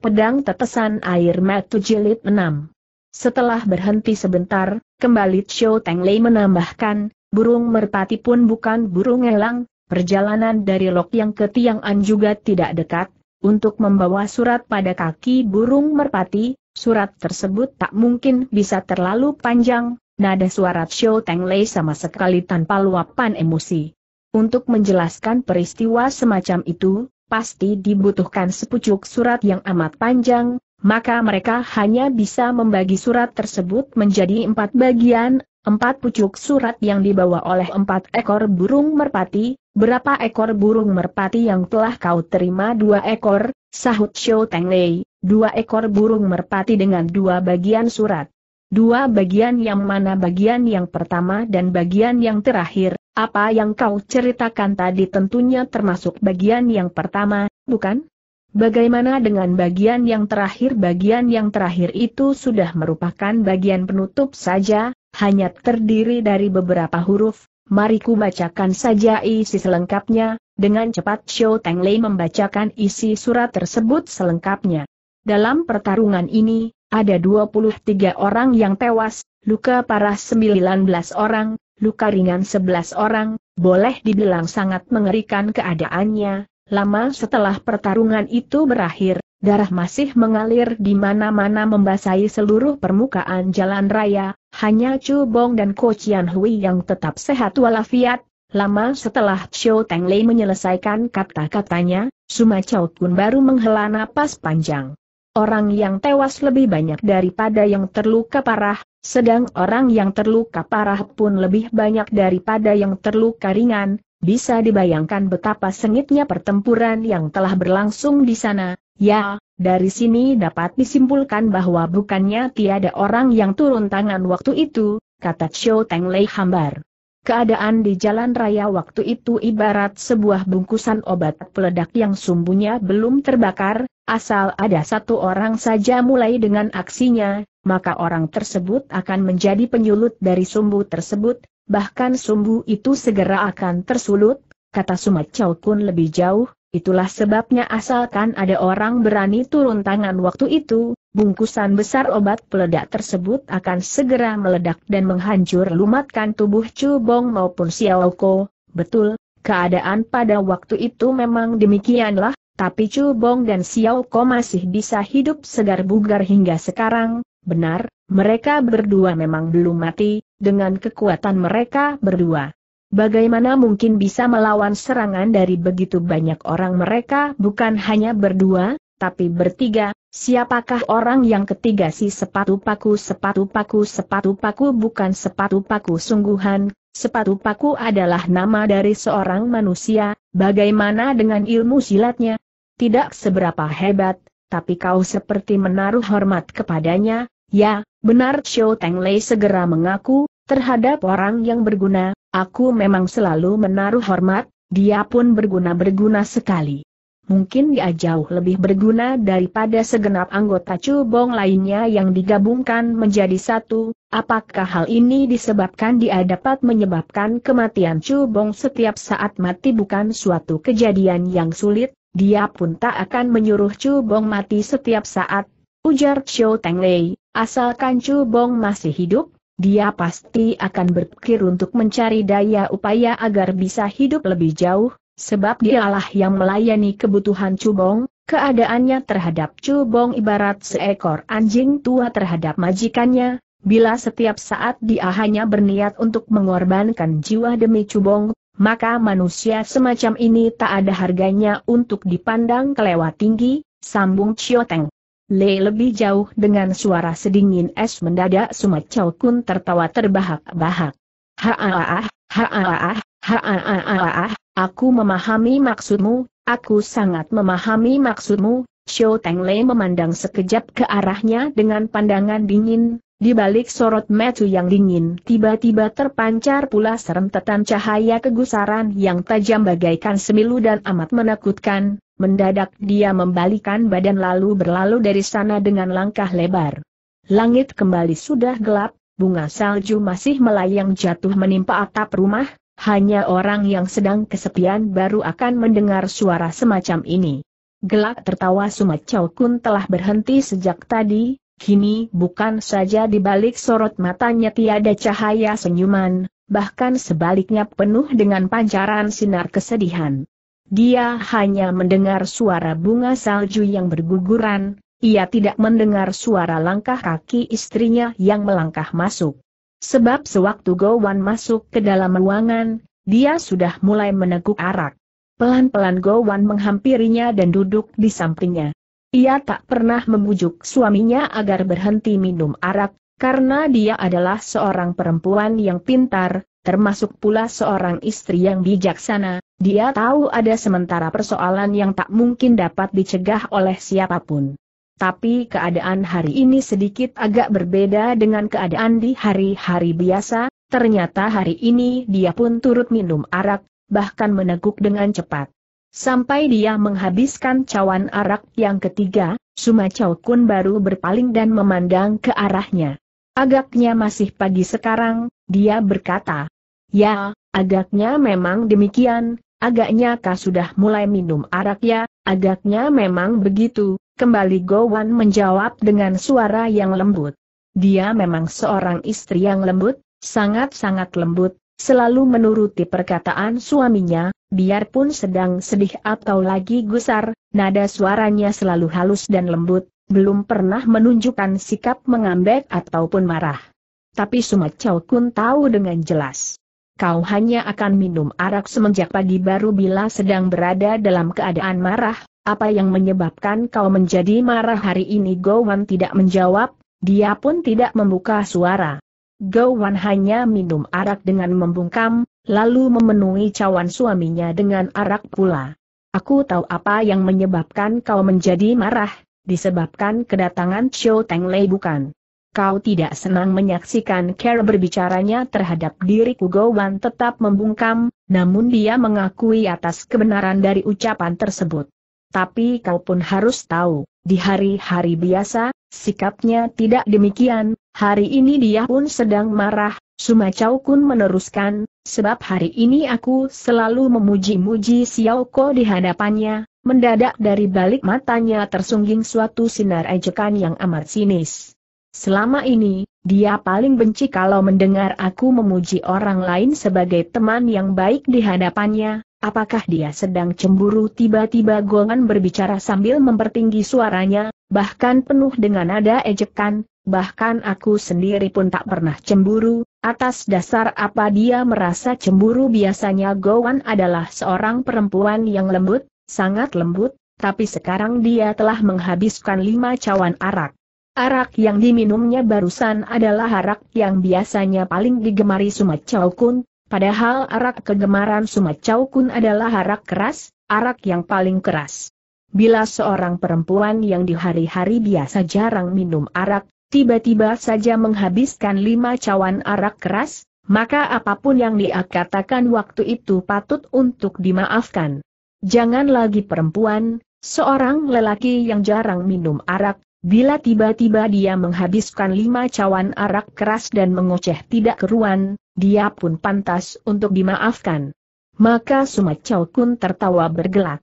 Pedang Tetesan Air Matu Jilid 6 Setelah berhenti sebentar, kembali Teng Lei menambahkan, burung merpati pun bukan burung elang, perjalanan dari Lok yang ke tiang an juga tidak dekat, untuk membawa surat pada kaki burung merpati, surat tersebut tak mungkin bisa terlalu panjang, nada suara Teng Lei sama sekali tanpa luapan emosi. Untuk menjelaskan peristiwa semacam itu, pasti dibutuhkan sepucuk surat yang amat panjang, maka mereka hanya bisa membagi surat tersebut menjadi empat bagian, empat pucuk surat yang dibawa oleh empat ekor burung merpati, berapa ekor burung merpati yang telah kau terima dua ekor, sahut Xiao Teng Lei. dua ekor burung merpati dengan dua bagian surat. Dua bagian yang mana bagian yang pertama dan bagian yang terakhir, apa yang kau ceritakan tadi tentunya termasuk bagian yang pertama, bukan? Bagaimana dengan bagian yang terakhir? Bagian yang terakhir itu sudah merupakan bagian penutup saja, hanya terdiri dari beberapa huruf. Mari ku bacakan saja isi selengkapnya, dengan cepat Xiao Tenglei membacakan isi surat tersebut selengkapnya. Dalam pertarungan ini, ada 23 orang yang tewas, luka parah 19 orang, luka ringan 11 orang, boleh dibilang sangat mengerikan keadaannya, lama setelah pertarungan itu berakhir, darah masih mengalir di mana-mana membasahi seluruh permukaan jalan raya, hanya Chu Bong dan Ko Chian Hui yang tetap sehat walafiat, Lama setelah Xiao Teng Lei menyelesaikan kata-katanya, Suma Chao Kun baru menghela napas panjang. Orang yang tewas lebih banyak daripada yang terluka parah, sedang orang yang terluka parah pun lebih banyak daripada yang terluka ringan, bisa dibayangkan betapa sengitnya pertempuran yang telah berlangsung di sana. Ya, dari sini dapat disimpulkan bahwa bukannya tiada orang yang turun tangan waktu itu, kata Xiao Teng Lei hambar. Keadaan di jalan raya waktu itu ibarat sebuah bungkusan obat peledak yang sumbunya belum terbakar, asal ada satu orang saja mulai dengan aksinya, maka orang tersebut akan menjadi penyulut dari sumbu tersebut, bahkan sumbu itu segera akan tersulut, kata Chow Kun lebih jauh, itulah sebabnya asalkan ada orang berani turun tangan waktu itu, bungkusan besar obat peledak tersebut akan segera meledak dan menghancur lumatkan tubuh Chu Bong maupun Xiao Ko, betul, keadaan pada waktu itu memang demikianlah, tapi Chu Bong dan Xiao Ko masih bisa hidup segar bugar hingga sekarang, Benar, mereka berdua memang belum mati, dengan kekuatan mereka berdua. Bagaimana mungkin bisa melawan serangan dari begitu banyak orang mereka bukan hanya berdua, tapi bertiga, siapakah orang yang ketiga si sepatu paku sepatu paku sepatu paku bukan sepatu paku sungguhan, sepatu paku adalah nama dari seorang manusia, bagaimana dengan ilmu silatnya? Tidak seberapa hebat, tapi kau seperti menaruh hormat kepadanya, ya, benar Xiao Teng Lei segera mengaku, terhadap orang yang berguna, aku memang selalu menaruh hormat, dia pun berguna-berguna sekali. Mungkin dia jauh lebih berguna daripada segenap anggota Cubong lainnya yang digabungkan menjadi satu, apakah hal ini disebabkan dia dapat menyebabkan kematian Cubong setiap saat mati bukan suatu kejadian yang sulit? Dia pun tak akan menyuruh Chu Bong mati setiap saat, ujar Xiao Teng Lei, asalkan Chu Bong masih hidup, dia pasti akan berpikir untuk mencari daya upaya agar bisa hidup lebih jauh, sebab dialah yang melayani kebutuhan Chu Bong, keadaannya terhadap Chu Bong ibarat seekor anjing tua terhadap majikannya, Bila setiap saat dia hanya berniat untuk mengorbankan jiwa demi cubong, maka manusia semacam ini tak ada harganya untuk dipandang kelewat tinggi, sambung Cioteng. Le lebih jauh dengan suara sedingin es mendadak Sumat Chow Kun tertawa terbahak-bahak. Haaah, haaah, haaah, aku memahami maksudmu, aku sangat memahami maksudmu, Xiao Teng Le memandang sekejap ke arahnya dengan pandangan dingin, di balik sorot metu yang dingin tiba-tiba terpancar pula serentetan cahaya kegusaran yang tajam bagaikan semilu dan amat menakutkan, mendadak dia membalikan badan lalu berlalu dari sana dengan langkah lebar. Langit kembali sudah gelap, bunga salju masih melayang jatuh menimpa atap rumah, hanya orang yang sedang kesepian baru akan mendengar suara semacam ini. Gelak tertawa Sumat Chow Kun telah berhenti sejak tadi, Kini bukan saja di balik sorot matanya tiada cahaya senyuman, bahkan sebaliknya penuh dengan pancaran sinar kesedihan. Dia hanya mendengar suara bunga salju yang berguguran, ia tidak mendengar suara langkah kaki istrinya yang melangkah masuk. Sebab sewaktu Gowan masuk ke dalam ruangan, dia sudah mulai meneguk arak. Pelan-pelan Gowan menghampirinya dan duduk di sampingnya. Ia tak pernah membujuk suaminya agar berhenti minum arak, karena dia adalah seorang perempuan yang pintar, termasuk pula seorang istri yang bijaksana, dia tahu ada sementara persoalan yang tak mungkin dapat dicegah oleh siapapun. Tapi keadaan hari ini sedikit agak berbeda dengan keadaan di hari-hari biasa, ternyata hari ini dia pun turut minum arak, bahkan meneguk dengan cepat. Sampai dia menghabiskan cawan arak yang ketiga, Suma Chow Kun baru berpaling dan memandang ke arahnya. Agaknya masih pagi sekarang, dia berkata. Ya, agaknya memang demikian, agaknya kau sudah mulai minum arak ya, agaknya memang begitu, kembali Gowan menjawab dengan suara yang lembut. Dia memang seorang istri yang lembut, sangat-sangat lembut, selalu menuruti perkataan suaminya, biarpun sedang sedih atau lagi gusar, nada suaranya selalu halus dan lembut, belum pernah menunjukkan sikap mengambek ataupun marah. Tapi Sumat Chow Kun tahu dengan jelas. Kau hanya akan minum arak semenjak pagi baru bila sedang berada dalam keadaan marah, apa yang menyebabkan kau menjadi marah hari ini Gowan tidak menjawab, dia pun tidak membuka suara. Gowan hanya minum arak dengan membungkam, lalu memenuhi cawan suaminya dengan arak pula. Aku tahu apa yang menyebabkan kau menjadi marah, disebabkan kedatangan Xiao Teng Lei bukan. Kau tidak senang menyaksikan Care berbicaranya terhadap diriku Gowan tetap membungkam, namun dia mengakui atas kebenaran dari ucapan tersebut. Tapi kau pun harus tahu, di hari-hari biasa, sikapnya tidak demikian, hari ini dia pun sedang marah, Sumacau Kun meneruskan, Sebab hari ini aku selalu memuji-muji Xiao Ko di hadapannya, mendadak dari balik matanya tersungging suatu sinar ejekan yang amat sinis. Selama ini, dia paling benci kalau mendengar aku memuji orang lain sebagai teman yang baik di hadapannya, apakah dia sedang cemburu tiba-tiba Gongan berbicara sambil mempertinggi suaranya, bahkan penuh dengan nada ejekan, bahkan aku sendiri pun tak pernah cemburu, Atas dasar apa dia merasa cemburu biasanya Gowan adalah seorang perempuan yang lembut, sangat lembut, tapi sekarang dia telah menghabiskan lima cawan arak. Arak yang diminumnya barusan adalah arak yang biasanya paling digemari Sumat Chaukun, padahal arak kegemaran Sumat Chaukun adalah arak keras, arak yang paling keras. Bila seorang perempuan yang di hari-hari biasa jarang minum arak, tiba-tiba saja menghabiskan lima cawan arak keras, maka apapun yang dia katakan waktu itu patut untuk dimaafkan. Jangan lagi perempuan, seorang lelaki yang jarang minum arak, bila tiba-tiba dia menghabiskan lima cawan arak keras dan mengoceh tidak keruan, dia pun pantas untuk dimaafkan. Maka Sumacau Kun tertawa bergelak.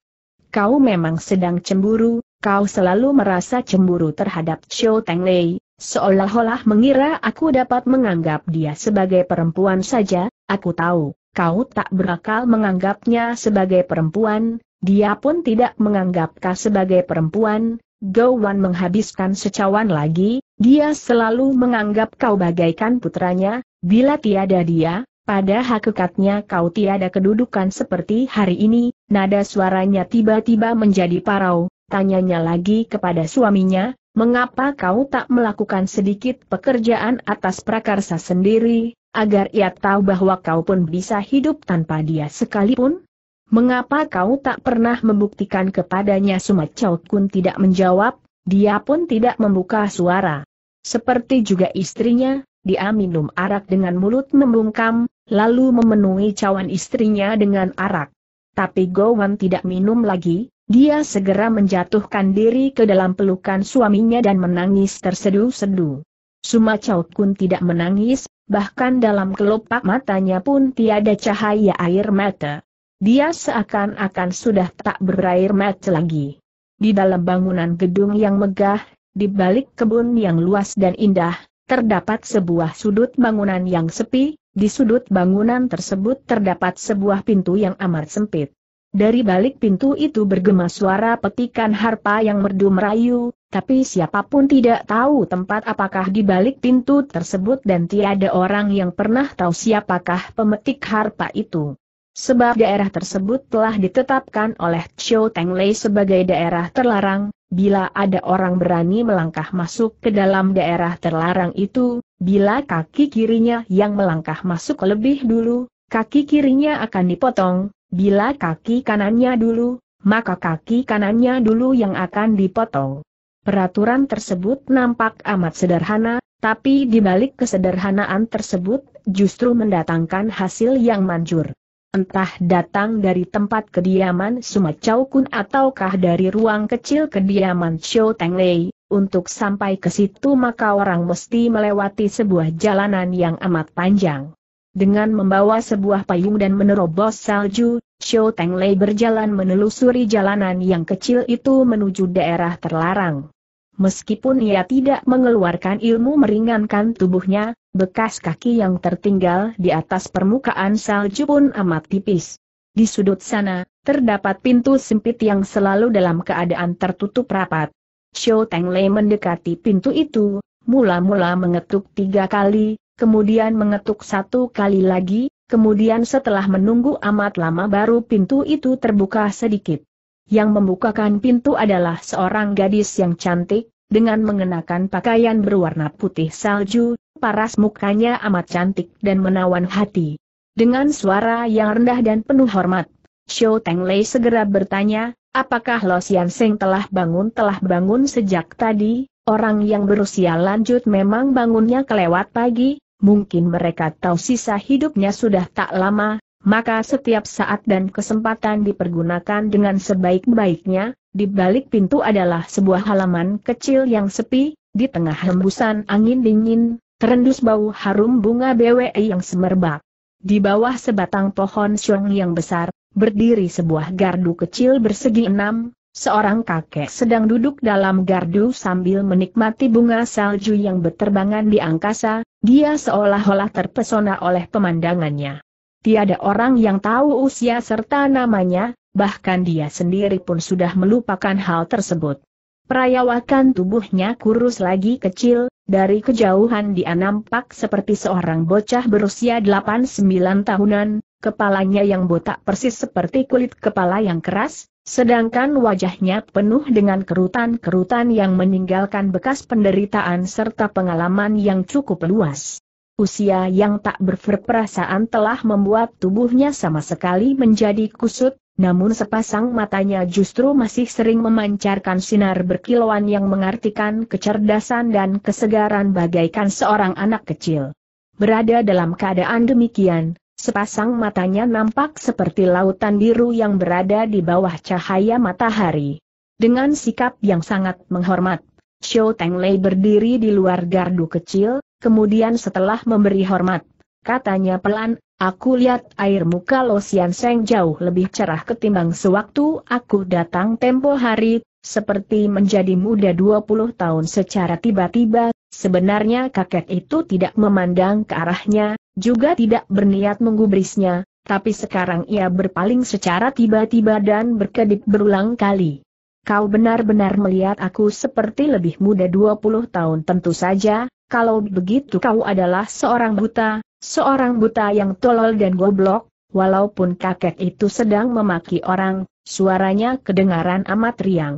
Kau memang sedang cemburu, kau selalu merasa cemburu terhadap Chow Teng Lei, Seolah-olah mengira aku dapat menganggap dia sebagai perempuan saja, aku tahu, kau tak berakal menganggapnya sebagai perempuan, dia pun tidak menganggapkah sebagai perempuan, Gowan menghabiskan secawan lagi, dia selalu menganggap kau bagaikan putranya, bila tiada dia, pada hakikatnya kau tiada kedudukan seperti hari ini, nada suaranya tiba-tiba menjadi parau, tanyanya lagi kepada suaminya, mengapa kau tak melakukan sedikit pekerjaan atas prakarsa sendiri, agar ia tahu bahwa kau pun bisa hidup tanpa dia sekalipun? Mengapa kau tak pernah membuktikan kepadanya Sumat Chow Kun tidak menjawab, dia pun tidak membuka suara. Seperti juga istrinya, dia minum arak dengan mulut membungkam, lalu memenuhi cawan istrinya dengan arak. Tapi Gowan tidak minum lagi, dia segera menjatuhkan diri ke dalam pelukan suaminya dan menangis tersedu-sedu. Suma Chow Kun tidak menangis, bahkan dalam kelopak matanya pun tiada cahaya air mata. Dia seakan-akan sudah tak berair mata lagi. Di dalam bangunan gedung yang megah, di balik kebun yang luas dan indah, terdapat sebuah sudut bangunan yang sepi, di sudut bangunan tersebut terdapat sebuah pintu yang amat sempit. Dari balik pintu itu bergema suara petikan harpa yang merdu merayu, tapi siapapun tidak tahu tempat apakah di balik pintu tersebut dan tiada orang yang pernah tahu siapakah pemetik harpa itu. Sebab daerah tersebut telah ditetapkan oleh Chow Teng Lei sebagai daerah terlarang, bila ada orang berani melangkah masuk ke dalam daerah terlarang itu, bila kaki kirinya yang melangkah masuk lebih dulu, kaki kirinya akan dipotong, Bila kaki kanannya dulu, maka kaki kanannya dulu yang akan dipotong. Peraturan tersebut nampak amat sederhana, tapi di balik kesederhanaan tersebut justru mendatangkan hasil yang manjur. Entah datang dari tempat kediaman Chow Kun ataukah dari ruang kecil kediaman Chow Teng Lei, untuk sampai ke situ maka orang mesti melewati sebuah jalanan yang amat panjang. Dengan membawa sebuah payung dan menerobos salju, Xiao Lei berjalan menelusuri jalanan yang kecil itu menuju daerah terlarang. Meskipun ia tidak mengeluarkan ilmu meringankan tubuhnya, bekas kaki yang tertinggal di atas permukaan salju pun amat tipis. Di sudut sana, terdapat pintu sempit yang selalu dalam keadaan tertutup rapat. Xiao Lei mendekati pintu itu, mula-mula mengetuk tiga kali, kemudian mengetuk satu kali lagi, kemudian setelah menunggu amat lama baru pintu itu terbuka sedikit. Yang membukakan pintu adalah seorang gadis yang cantik, dengan mengenakan pakaian berwarna putih salju, paras mukanya amat cantik dan menawan hati. Dengan suara yang rendah dan penuh hormat, Xiao Lei segera bertanya, apakah Lo Xian Seng telah bangun? Telah bangun sejak tadi, orang yang berusia lanjut memang bangunnya kelewat pagi, mungkin mereka tahu sisa hidupnya sudah tak lama, maka setiap saat dan kesempatan dipergunakan dengan sebaik-baiknya, di balik pintu adalah sebuah halaman kecil yang sepi, di tengah hembusan angin dingin, terendus bau harum bunga BWI yang semerbak. Di bawah sebatang pohon siung yang besar, berdiri sebuah gardu kecil bersegi enam, Seorang kakek sedang duduk dalam gardu sambil menikmati bunga salju yang berterbangan di angkasa, dia seolah-olah terpesona oleh pemandangannya. Tiada orang yang tahu usia serta namanya, bahkan dia sendiri pun sudah melupakan hal tersebut. Perayawakan tubuhnya kurus lagi kecil, dari kejauhan dia nampak seperti seorang bocah berusia 8-9 tahunan, kepalanya yang botak persis seperti kulit kepala yang keras, Sedangkan wajahnya penuh dengan kerutan-kerutan yang meninggalkan bekas penderitaan serta pengalaman yang cukup luas. Usia yang tak berperasaan telah membuat tubuhnya sama sekali menjadi kusut, namun sepasang matanya justru masih sering memancarkan sinar berkilauan yang mengartikan kecerdasan dan kesegaran bagaikan seorang anak kecil. Berada dalam keadaan demikian, Sepasang matanya nampak seperti lautan biru yang berada di bawah cahaya matahari. Dengan sikap yang sangat menghormat, Xiao Tenglei berdiri di luar gardu kecil, kemudian setelah memberi hormat, katanya pelan, aku lihat air muka Lo Sian Seng jauh lebih cerah ketimbang sewaktu aku datang tempo hari, seperti menjadi muda 20 tahun secara tiba-tiba, sebenarnya kakek itu tidak memandang ke arahnya, juga tidak berniat menggubrisnya, tapi sekarang ia berpaling secara tiba-tiba dan berkedip berulang kali. Kau benar-benar melihat aku seperti lebih muda 20 tahun tentu saja, kalau begitu kau adalah seorang buta, seorang buta yang tolol dan goblok, walaupun kakek itu sedang memaki orang, suaranya kedengaran amat riang.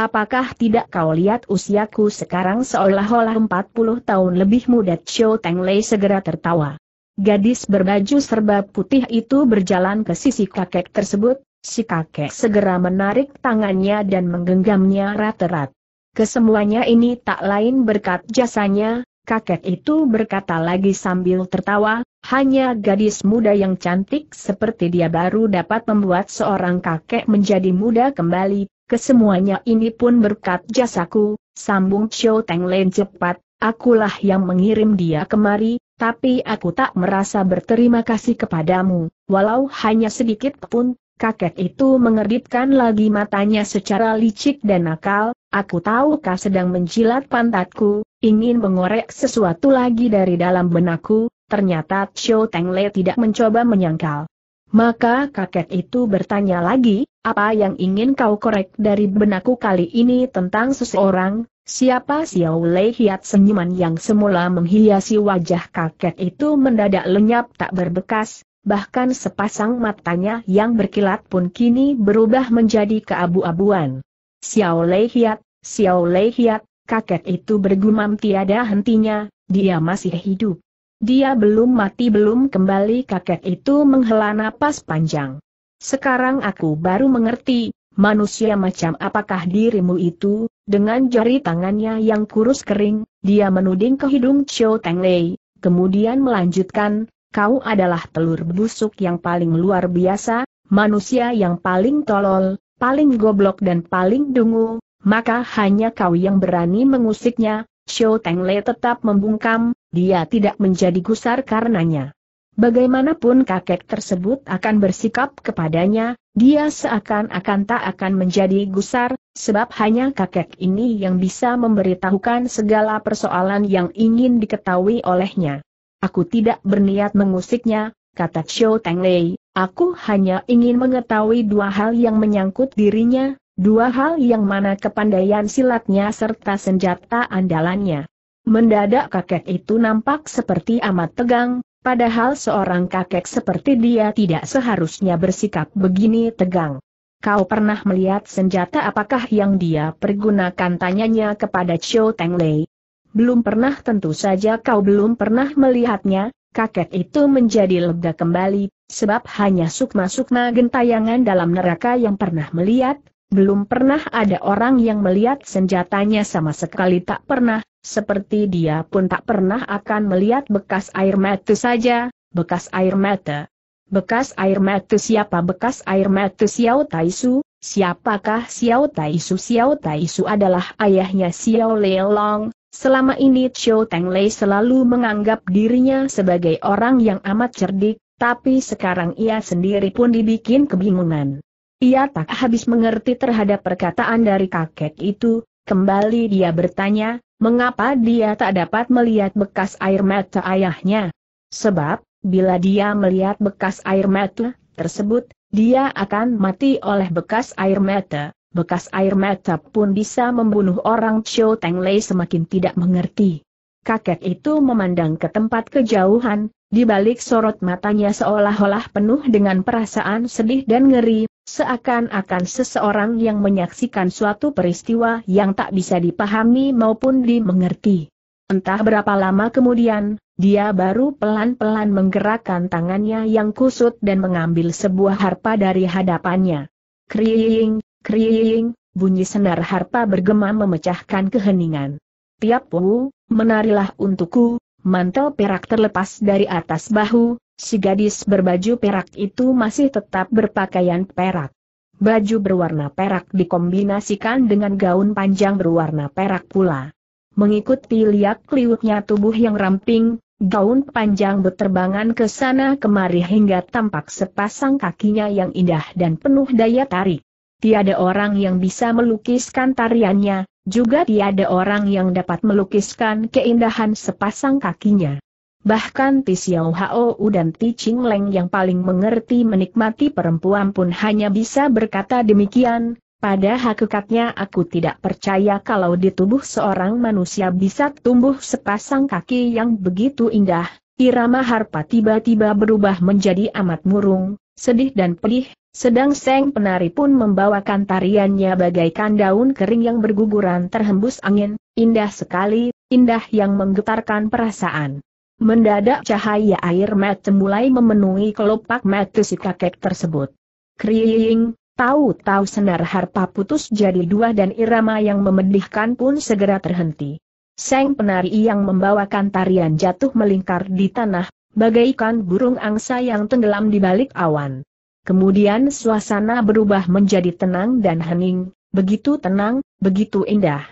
Apakah tidak kau lihat usiaku sekarang seolah-olah 40 tahun lebih muda Chou Teng Lei segera tertawa. Gadis berbaju serba putih itu berjalan ke sisi kakek tersebut, si kakek segera menarik tangannya dan menggenggamnya rat-rat. Kesemuanya ini tak lain berkat jasanya, kakek itu berkata lagi sambil tertawa, hanya gadis muda yang cantik seperti dia baru dapat membuat seorang kakek menjadi muda kembali, kesemuanya ini pun berkat jasaku, sambung Xiao Teng Len cepat, akulah yang mengirim dia kemari, tapi aku tak merasa berterima kasih kepadamu, walau hanya sedikit pun, kakek itu mengerditkan lagi matanya secara licik dan nakal, aku tahu kau sedang menjilat pantatku, ingin mengorek sesuatu lagi dari dalam benakku, ternyata Xiao Le tidak mencoba menyangkal. Maka kakek itu bertanya lagi, apa yang ingin kau korek dari benakku kali ini tentang seseorang, Siapa Xiao Lei Hiat senyuman yang semula menghiasi wajah kakek itu mendadak lenyap tak berbekas, bahkan sepasang matanya yang berkilat pun kini berubah menjadi keabu-abuan. Xiao Lei Hiat, Xiao Lei Hiat, kakek itu bergumam tiada hentinya, dia masih hidup. Dia belum mati belum kembali kakek itu menghela napas panjang. Sekarang aku baru mengerti, manusia macam apakah dirimu itu, dengan jari tangannya yang kurus kering, dia menuding ke hidung Chiu Teng Lei, kemudian melanjutkan, kau adalah telur busuk yang paling luar biasa, manusia yang paling tolol, paling goblok dan paling dungu, maka hanya kau yang berani mengusiknya, Xiao Teng Lei tetap membungkam, dia tidak menjadi gusar karenanya. Bagaimanapun kakek tersebut akan bersikap kepadanya, dia seakan-akan tak akan menjadi gusar, sebab hanya kakek ini yang bisa memberitahukan segala persoalan yang ingin diketahui olehnya. Aku tidak berniat mengusiknya, kata Xiao Tenglei, aku hanya ingin mengetahui dua hal yang menyangkut dirinya, dua hal yang mana kepandaian silatnya serta senjata andalannya. Mendadak kakek itu nampak seperti amat tegang, Padahal seorang kakek seperti dia tidak seharusnya bersikap begini tegang. Kau pernah melihat senjata apakah yang dia pergunakan tanyanya kepada Chiu Teng Lei? Belum pernah tentu saja kau belum pernah melihatnya, kakek itu menjadi lega kembali, sebab hanya sukma-sukma gentayangan dalam neraka yang pernah melihat, belum pernah ada orang yang melihat senjatanya sama sekali tak pernah, seperti dia pun tak pernah akan melihat bekas air mata saja, bekas air mata. Bekas air mata siapa bekas air mata Xiao Taisu, siapakah Xiao Taisu Xiao Taisu adalah ayahnya Xiao Leolong, selama ini Xiao Tenglei selalu menganggap dirinya sebagai orang yang amat cerdik, tapi sekarang ia sendiri pun dibikin kebingungan. Ia tak habis mengerti terhadap perkataan dari kakek itu, kembali dia bertanya, Mengapa dia tak dapat melihat bekas air mata ayahnya? Sebab, bila dia melihat bekas air mata tersebut, dia akan mati oleh bekas air mata. Bekas air mata pun bisa membunuh orang Cho Teng Lei semakin tidak mengerti. Kakek itu memandang ke tempat kejauhan, di balik sorot matanya seolah-olah penuh dengan perasaan sedih dan ngeri, Seakan-akan seseorang yang menyaksikan suatu peristiwa yang tak bisa dipahami maupun dimengerti. Entah berapa lama kemudian, dia baru pelan-pelan menggerakkan tangannya yang kusut dan mengambil sebuah harpa dari hadapannya. Kriing, kriing, bunyi senar harpa bergema memecahkan keheningan. Tiap wu, menarilah untukku, mantel perak terlepas dari atas bahu, Si gadis berbaju perak itu masih tetap berpakaian perak. Baju berwarna perak dikombinasikan dengan gaun panjang berwarna perak pula. Mengikuti liak liutnya tubuh yang ramping, gaun panjang berterbangan ke sana kemari hingga tampak sepasang kakinya yang indah dan penuh daya tarik. Tiada orang yang bisa melukiskan tariannya, juga tiada orang yang dapat melukiskan keindahan sepasang kakinya. Bahkan Ti Xiao Hao dan Ti Ching Leng yang paling mengerti menikmati perempuan pun hanya bisa berkata demikian, pada hakikatnya aku tidak percaya kalau di tubuh seorang manusia bisa tumbuh sepasang kaki yang begitu indah, irama harpa tiba-tiba berubah menjadi amat murung, sedih dan pedih, sedang seng penari pun membawakan tariannya bagaikan daun kering yang berguguran terhembus angin, indah sekali, indah yang menggetarkan perasaan. Mendadak cahaya air mata mulai memenuhi kelopak mata si kakek tersebut. Kriying, tahu-tahu senar harpa putus jadi dua dan irama yang memedihkan pun segera terhenti. Seng penari yang membawakan tarian jatuh melingkar di tanah, bagaikan burung angsa yang tenggelam di balik awan. Kemudian suasana berubah menjadi tenang dan hening, begitu tenang, begitu indah.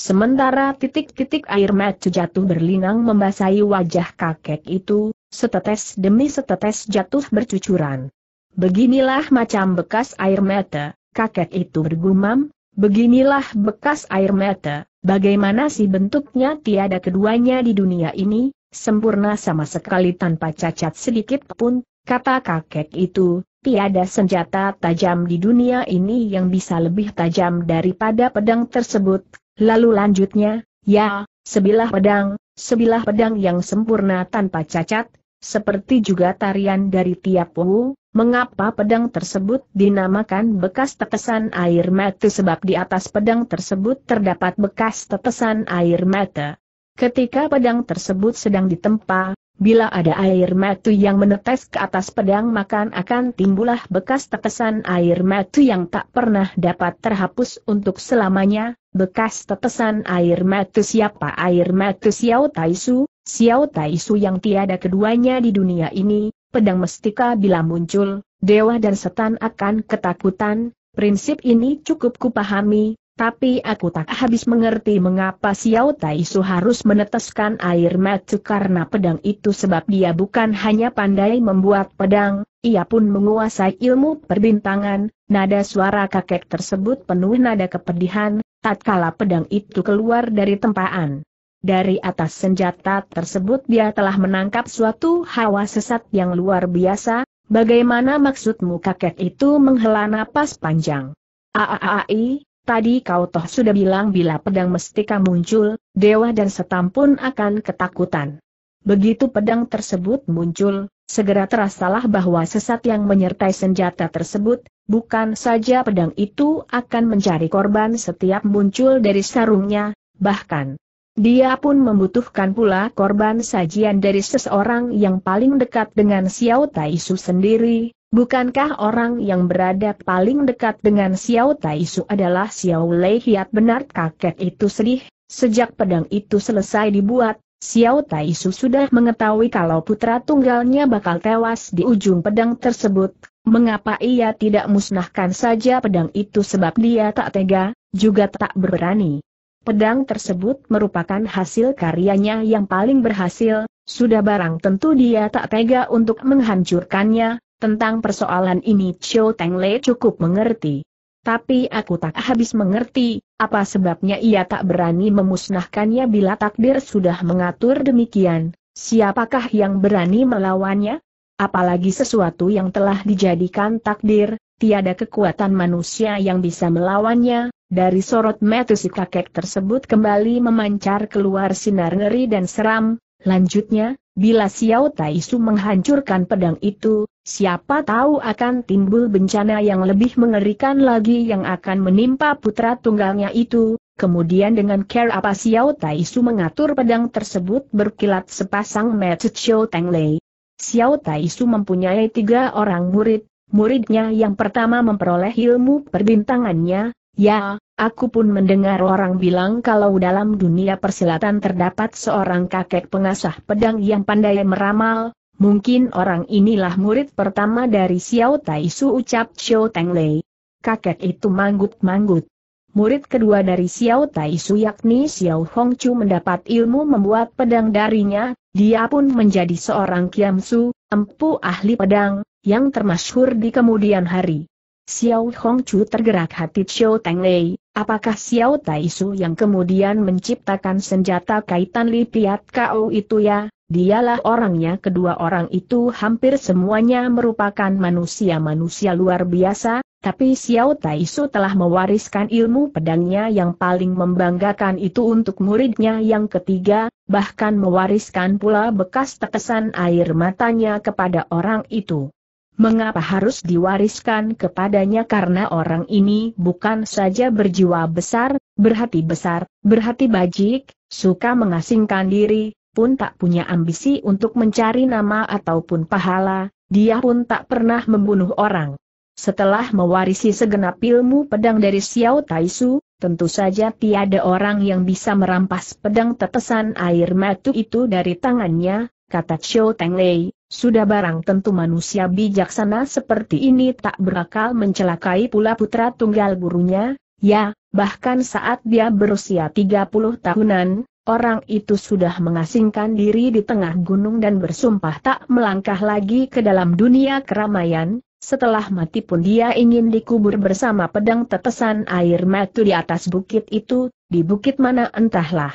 Sementara titik-titik air mata jatuh berlinang membasahi wajah kakek itu, setetes demi setetes jatuh bercucuran. Beginilah macam bekas air mata, kakek itu bergumam, beginilah bekas air mata, bagaimana sih bentuknya tiada keduanya di dunia ini, sempurna sama sekali tanpa cacat sedikit pun, kata kakek itu, Tiada senjata tajam di dunia ini yang bisa lebih tajam daripada pedang tersebut, Lalu lanjutnya, ya, ah. sebilah pedang, sebilah pedang yang sempurna tanpa cacat, seperti juga tarian dari tiap wu, mengapa pedang tersebut dinamakan bekas tetesan air mata sebab di atas pedang tersebut terdapat bekas tetesan air mata. Ketika pedang tersebut sedang ditempa, bila ada air mata yang menetes ke atas pedang maka akan timbullah bekas tetesan air mata yang tak pernah dapat terhapus untuk selamanya, bekas tetesan air mata siapa air mata Xiao Taisu, Xiao Taisu yang tiada keduanya di dunia ini, pedang mestika bila muncul, dewa dan setan akan ketakutan, prinsip ini cukup kupahami, tapi aku tak habis mengerti mengapa Xiao Su harus meneteskan air mata karena pedang itu sebab dia bukan hanya pandai membuat pedang, ia pun menguasai ilmu perbintangan, nada suara kakek tersebut penuh nada kepedihan, tatkala pedang itu keluar dari tempaan. Dari atas senjata tersebut dia telah menangkap suatu hawa sesat yang luar biasa, bagaimana maksudmu kakek itu menghela napas panjang. Aaai, Tadi kau toh sudah bilang bila pedang mestika muncul, dewa dan setan pun akan ketakutan. Begitu pedang tersebut muncul, segera terasalah bahwa sesat yang menyertai senjata tersebut, bukan saja pedang itu akan mencari korban setiap muncul dari sarungnya, bahkan dia pun membutuhkan pula korban sajian dari seseorang yang paling dekat dengan Xiao Taishu sendiri, Bukankah orang yang berada paling dekat dengan Xiao Taisu adalah Xiao Lei Hiat benar kakek itu sedih, sejak pedang itu selesai dibuat, Xiao Taisu sudah mengetahui kalau putra tunggalnya bakal tewas di ujung pedang tersebut, mengapa ia tidak musnahkan saja pedang itu sebab dia tak tega, juga tak berani. Pedang tersebut merupakan hasil karyanya yang paling berhasil, sudah barang tentu dia tak tega untuk menghancurkannya, tentang persoalan ini Chiu Teng Le cukup mengerti. Tapi aku tak habis mengerti, apa sebabnya ia tak berani memusnahkannya bila takdir sudah mengatur demikian, siapakah yang berani melawannya? Apalagi sesuatu yang telah dijadikan takdir, tiada kekuatan manusia yang bisa melawannya, dari sorot mata si kakek tersebut kembali memancar keluar sinar ngeri dan seram, lanjutnya, bila Xiao Taisu menghancurkan pedang itu, Siapa tahu akan timbul bencana yang lebih mengerikan lagi yang akan menimpa putra tunggalnya itu. Kemudian dengan care apa Xiao Taisu mengatur pedang tersebut berkilat sepasang mata Xiao Lei. Xiao Taisu mempunyai tiga orang murid, muridnya yang pertama memperoleh ilmu perbintangannya, ya, aku pun mendengar orang bilang kalau dalam dunia persilatan terdapat seorang kakek pengasah pedang yang pandai meramal, Mungkin orang inilah murid pertama dari Xiao Tai Su ucap Xiao Teng Lei. Kakek itu manggut-manggut. Murid kedua dari Xiao Tai Su yakni Xiao Hong Chu mendapat ilmu membuat pedang darinya, dia pun menjadi seorang Kiam Su, empu ahli pedang, yang termasyhur di kemudian hari. Xiao Hong Chu tergerak hati Xiao Teng Lei, Apakah Xiao Taishu yang kemudian menciptakan senjata kaitan Li Piat Kau itu ya? Dialah orangnya kedua orang itu hampir semuanya merupakan manusia-manusia luar biasa, tapi Xiao Taishu telah mewariskan ilmu pedangnya yang paling membanggakan itu untuk muridnya yang ketiga, bahkan mewariskan pula bekas tetesan air matanya kepada orang itu. Mengapa harus diwariskan kepadanya karena orang ini bukan saja berjiwa besar, berhati besar, berhati bajik, suka mengasingkan diri, pun tak punya ambisi untuk mencari nama ataupun pahala, dia pun tak pernah membunuh orang. Setelah mewarisi segenap ilmu pedang dari Xiao Taisu, tentu saja tiada orang yang bisa merampas pedang tetesan air matu itu dari tangannya, kata Xiao Lei. Sudah barang tentu manusia bijaksana seperti ini tak berakal mencelakai pula putra tunggal gurunya, ya, bahkan saat dia berusia 30 tahunan, orang itu sudah mengasingkan diri di tengah gunung dan bersumpah tak melangkah lagi ke dalam dunia keramaian, setelah mati pun dia ingin dikubur bersama pedang tetesan air matu di atas bukit itu, di bukit mana entahlah.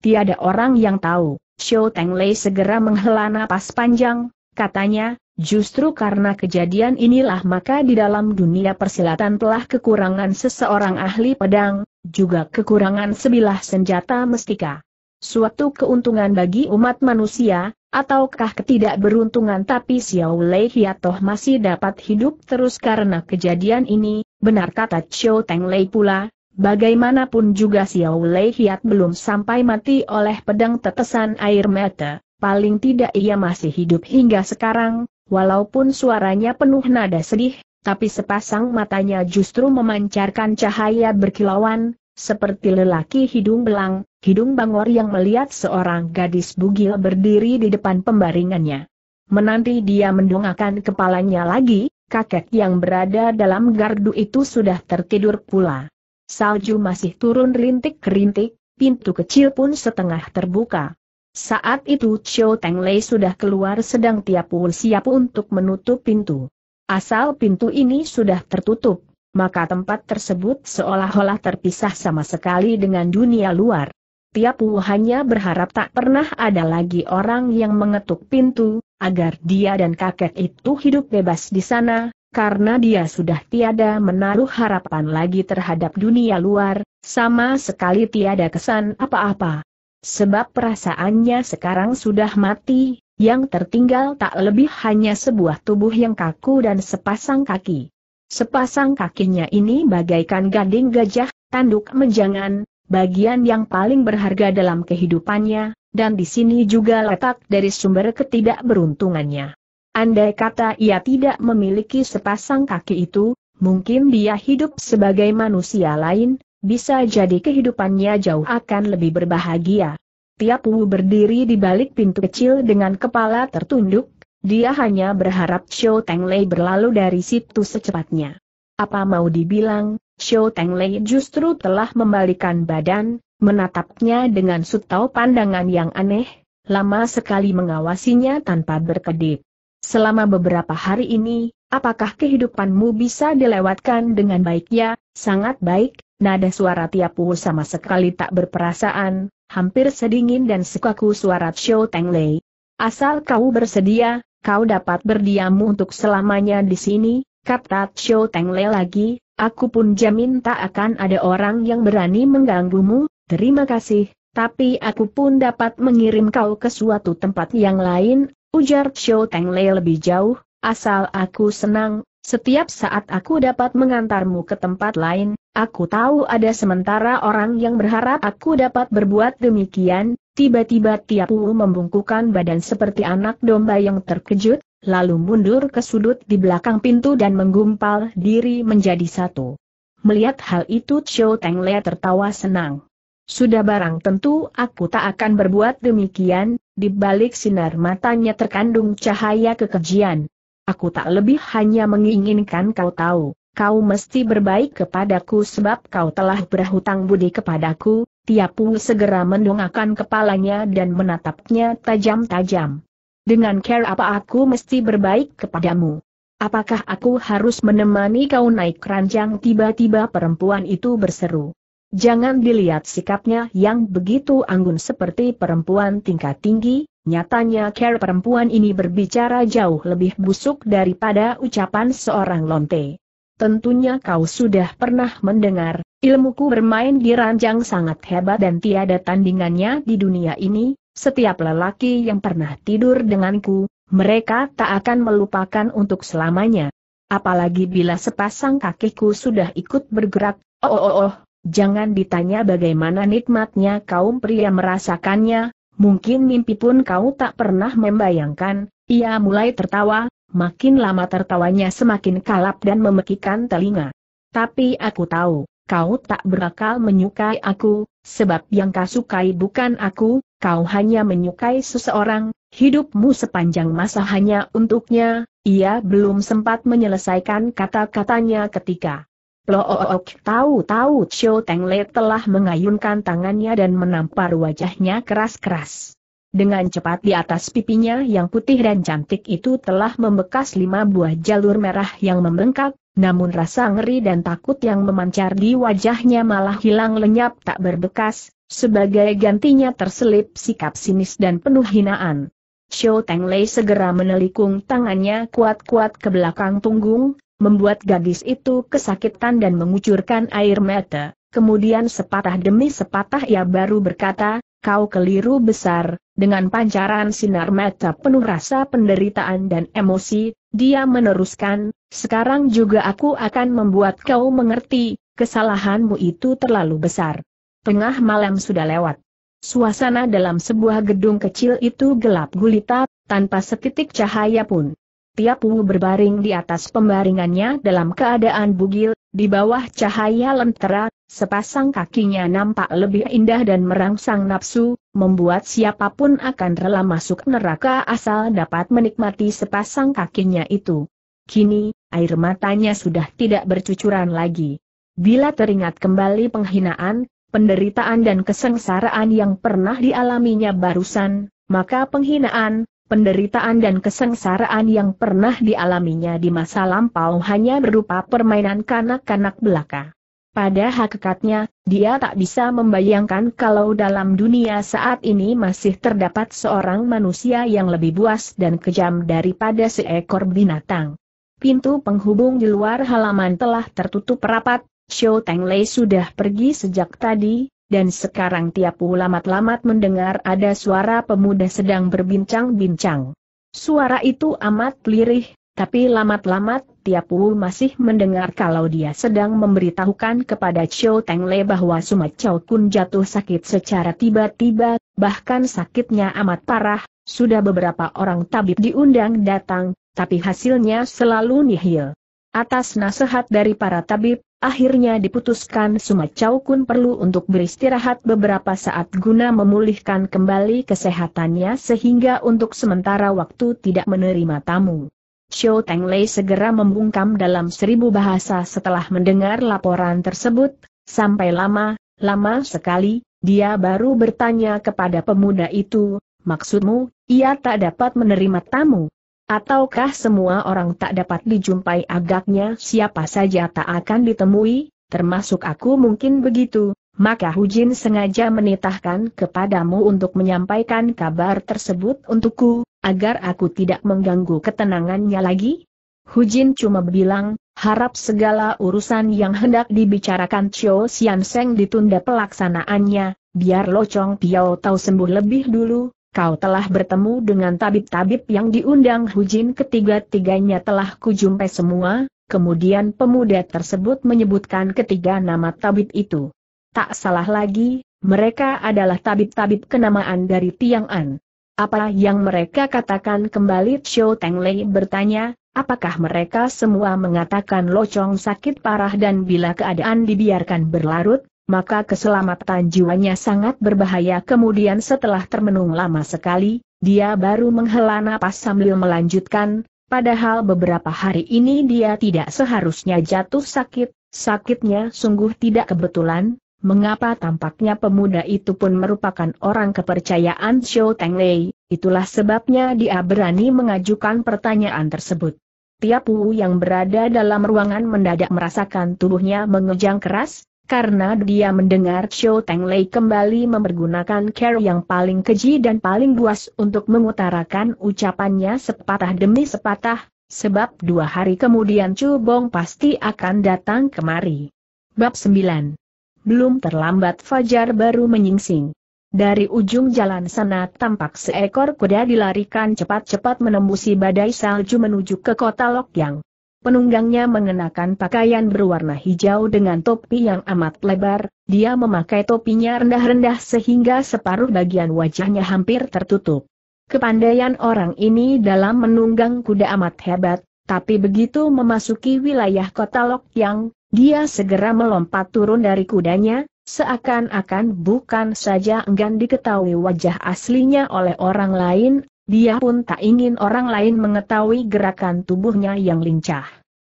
Tiada orang yang tahu. Xiao Teng Lei segera menghela napas panjang, katanya, justru karena kejadian inilah maka di dalam dunia persilatan telah kekurangan seseorang ahli pedang, juga kekurangan sebilah senjata mestika. Suatu keuntungan bagi umat manusia, ataukah ketidakberuntungan tapi Xiao Lei Hiatoh masih dapat hidup terus karena kejadian ini, benar kata Xiao Teng Lei pula, Bagaimanapun juga Xiao Lei Hiat belum sampai mati oleh pedang tetesan air mata, paling tidak ia masih hidup hingga sekarang, walaupun suaranya penuh nada sedih, tapi sepasang matanya justru memancarkan cahaya berkilauan, seperti lelaki hidung belang, hidung bangor yang melihat seorang gadis bugil berdiri di depan pembaringannya. Menanti dia mendongakkan kepalanya lagi, kakek yang berada dalam gardu itu sudah tertidur pula. Salju masih turun rintik-rintik, pintu kecil pun setengah terbuka. Saat itu Chou Teng Lei sudah keluar sedang Tiapun siap untuk menutup pintu. Asal pintu ini sudah tertutup, maka tempat tersebut seolah-olah terpisah sama sekali dengan dunia luar. Tiapu hanya berharap tak pernah ada lagi orang yang mengetuk pintu, agar dia dan kakek itu hidup bebas di sana, karena dia sudah tiada menaruh harapan lagi terhadap dunia luar, sama sekali tiada kesan apa-apa. Sebab perasaannya sekarang sudah mati, yang tertinggal tak lebih hanya sebuah tubuh yang kaku dan sepasang kaki. Sepasang kakinya ini bagaikan gading gajah, tanduk menjangan, bagian yang paling berharga dalam kehidupannya, dan di sini juga letak dari sumber ketidakberuntungannya. Andai kata ia tidak memiliki sepasang kaki itu, mungkin dia hidup sebagai manusia lain, bisa jadi kehidupannya jauh akan lebih berbahagia. Tiap Wu berdiri di balik pintu kecil dengan kepala tertunduk, dia hanya berharap Xiao Tenglei berlalu dari situ secepatnya. Apa mau dibilang, Xiao Tenglei justru telah membalikan badan, menatapnya dengan sutau pandangan yang aneh, lama sekali mengawasinya tanpa berkedip. Selama beberapa hari ini, apakah kehidupanmu bisa dilewatkan dengan baik ya? Sangat baik, nada suara tiap Wu sama sekali tak berperasaan, hampir sedingin dan sekaku suara Xiao Teng Lei. Asal kau bersedia, kau dapat berdiammu untuk selamanya di sini, kata Xiao Teng Lei lagi, aku pun jamin tak akan ada orang yang berani mengganggumu, terima kasih, tapi aku pun dapat mengirim kau ke suatu tempat yang lain, Ujar Xiao Lei lebih jauh, asal aku senang, setiap saat aku dapat mengantarmu ke tempat lain, aku tahu ada sementara orang yang berharap aku dapat berbuat demikian, tiba-tiba Tiap Tiapu membungkukan badan seperti anak domba yang terkejut, lalu mundur ke sudut di belakang pintu dan menggumpal diri menjadi satu. Melihat hal itu Xiao Lei tertawa senang. Sudah barang tentu aku tak akan berbuat demikian, di balik sinar matanya terkandung cahaya kekejian. Aku tak lebih hanya menginginkan kau tahu, kau mesti berbaik kepadaku sebab kau telah berhutang budi kepadaku, Tiapu segera mendongakkan kepalanya dan menatapnya tajam-tajam. Dengan care apa aku mesti berbaik kepadamu? Apakah aku harus menemani kau naik keranjang? Tiba-tiba perempuan itu berseru. Jangan dilihat sikapnya yang begitu anggun seperti perempuan tingkat tinggi, nyatanya care perempuan ini berbicara jauh lebih busuk daripada ucapan seorang lonte. Tentunya kau sudah pernah mendengar, ilmuku bermain di ranjang sangat hebat dan tiada tandingannya di dunia ini, setiap lelaki yang pernah tidur denganku, mereka tak akan melupakan untuk selamanya. Apalagi bila sepasang kakiku sudah ikut bergerak, oh oh oh, oh. Jangan ditanya bagaimana nikmatnya kaum pria merasakannya, mungkin mimpi pun kau tak pernah membayangkan, ia mulai tertawa, makin lama tertawanya semakin kalap dan memekikan telinga. Tapi aku tahu, kau tak berakal menyukai aku, sebab yang kau sukai bukan aku, kau hanya menyukai seseorang, hidupmu sepanjang masa hanya untuknya, ia belum sempat menyelesaikan kata-katanya ketika Loh, oh, oh, oh, tahu tahu Xiao Lei telah mengayunkan tangannya dan menampar wajahnya keras-keras. Dengan cepat di atas pipinya yang putih dan cantik itu telah membekas lima buah jalur merah yang membengkak, namun rasa ngeri dan takut yang memancar di wajahnya malah hilang lenyap tak berbekas, sebagai gantinya terselip sikap sinis dan penuh hinaan. Xiao Lei segera menelikung tangannya kuat-kuat ke belakang punggung, membuat gadis itu kesakitan dan mengucurkan air mata. Kemudian sepatah demi sepatah ia baru berkata, kau keliru besar, dengan pancaran sinar mata penuh rasa penderitaan dan emosi, dia meneruskan, sekarang juga aku akan membuat kau mengerti, kesalahanmu itu terlalu besar. Tengah malam sudah lewat. Suasana dalam sebuah gedung kecil itu gelap gulita, tanpa setitik cahaya pun. Setiap Wu berbaring di atas pembaringannya dalam keadaan bugil, di bawah cahaya lentera, sepasang kakinya nampak lebih indah dan merangsang nafsu, membuat siapapun akan rela masuk neraka asal dapat menikmati sepasang kakinya itu. Kini, air matanya sudah tidak bercucuran lagi. Bila teringat kembali penghinaan, penderitaan dan kesengsaraan yang pernah dialaminya barusan, maka penghinaan, Penderitaan dan kesengsaraan yang pernah dialaminya di masa lampau hanya berupa permainan kanak-kanak belaka. Pada hakikatnya, dia tak bisa membayangkan kalau dalam dunia saat ini masih terdapat seorang manusia yang lebih buas dan kejam daripada seekor binatang. Pintu penghubung di luar halaman telah tertutup rapat, Xiao Lei sudah pergi sejak tadi, dan sekarang tiap ulamat-lamat mendengar ada suara pemuda sedang berbincang-bincang. Suara itu amat lirih, tapi lamat-lamat tiap ul masih mendengar kalau dia sedang memberitahukan kepada Chow Teng Le bahwa Sumat Chow Kun jatuh sakit secara tiba-tiba, bahkan sakitnya amat parah, sudah beberapa orang tabib diundang datang, tapi hasilnya selalu nihil. Atas nasihat dari para tabib, akhirnya diputuskan Sumacau Kun perlu untuk beristirahat beberapa saat guna memulihkan kembali kesehatannya sehingga untuk sementara waktu tidak menerima tamu. Xiao Teng Lei segera membungkam dalam seribu bahasa setelah mendengar laporan tersebut, sampai lama, lama sekali, dia baru bertanya kepada pemuda itu, maksudmu, ia tak dapat menerima tamu. Ataukah semua orang tak dapat dijumpai agaknya siapa saja tak akan ditemui, termasuk aku mungkin begitu, maka Hujin sengaja menitahkan kepadamu untuk menyampaikan kabar tersebut untukku, agar aku tidak mengganggu ketenangannya lagi? Hujin cuma bilang, harap segala urusan yang hendak dibicarakan Chou Sian Seng ditunda pelaksanaannya, biar Lo Chong Piao tahu sembuh lebih dulu, kau telah bertemu dengan tabib-tabib yang diundang Hujin ketiga-tiganya telah kujumpai semua, kemudian pemuda tersebut menyebutkan ketiga nama tabib itu. Tak salah lagi, mereka adalah tabib-tabib kenamaan dari Tiang'an. Apa yang mereka katakan kembali Xiao Tenglei bertanya, apakah mereka semua mengatakan locong sakit parah dan bila keadaan dibiarkan berlarut, maka keselamatan jiwanya sangat berbahaya. Kemudian setelah termenung lama sekali, dia baru menghela napas sambil melanjutkan, padahal beberapa hari ini dia tidak seharusnya jatuh sakit, sakitnya sungguh tidak kebetulan, mengapa tampaknya pemuda itu pun merupakan orang kepercayaan Xiao Lei? itulah sebabnya dia berani mengajukan pertanyaan tersebut. Tiap Wu yang berada dalam ruangan mendadak merasakan tubuhnya mengejang keras, karena dia mendengar Show Teng Lei kembali mempergunakan care yang paling keji dan paling buas untuk mengutarakan ucapannya sepatah demi sepatah, sebab dua hari kemudian Chu Bong pasti akan datang kemari. Bab 9 Belum terlambat Fajar baru menyingsing. Dari ujung jalan sana tampak seekor kuda dilarikan cepat-cepat menembusi badai salju menuju ke kota Lokyang. Penunggangnya mengenakan pakaian berwarna hijau dengan topi yang amat lebar, dia memakai topinya rendah-rendah sehingga separuh bagian wajahnya hampir tertutup. Kepandaian orang ini dalam menunggang kuda amat hebat, tapi begitu memasuki wilayah kota Yang, dia segera melompat turun dari kudanya, seakan-akan bukan saja enggan diketahui wajah aslinya oleh orang lain, dia pun tak ingin orang lain mengetahui gerakan tubuhnya yang lincah.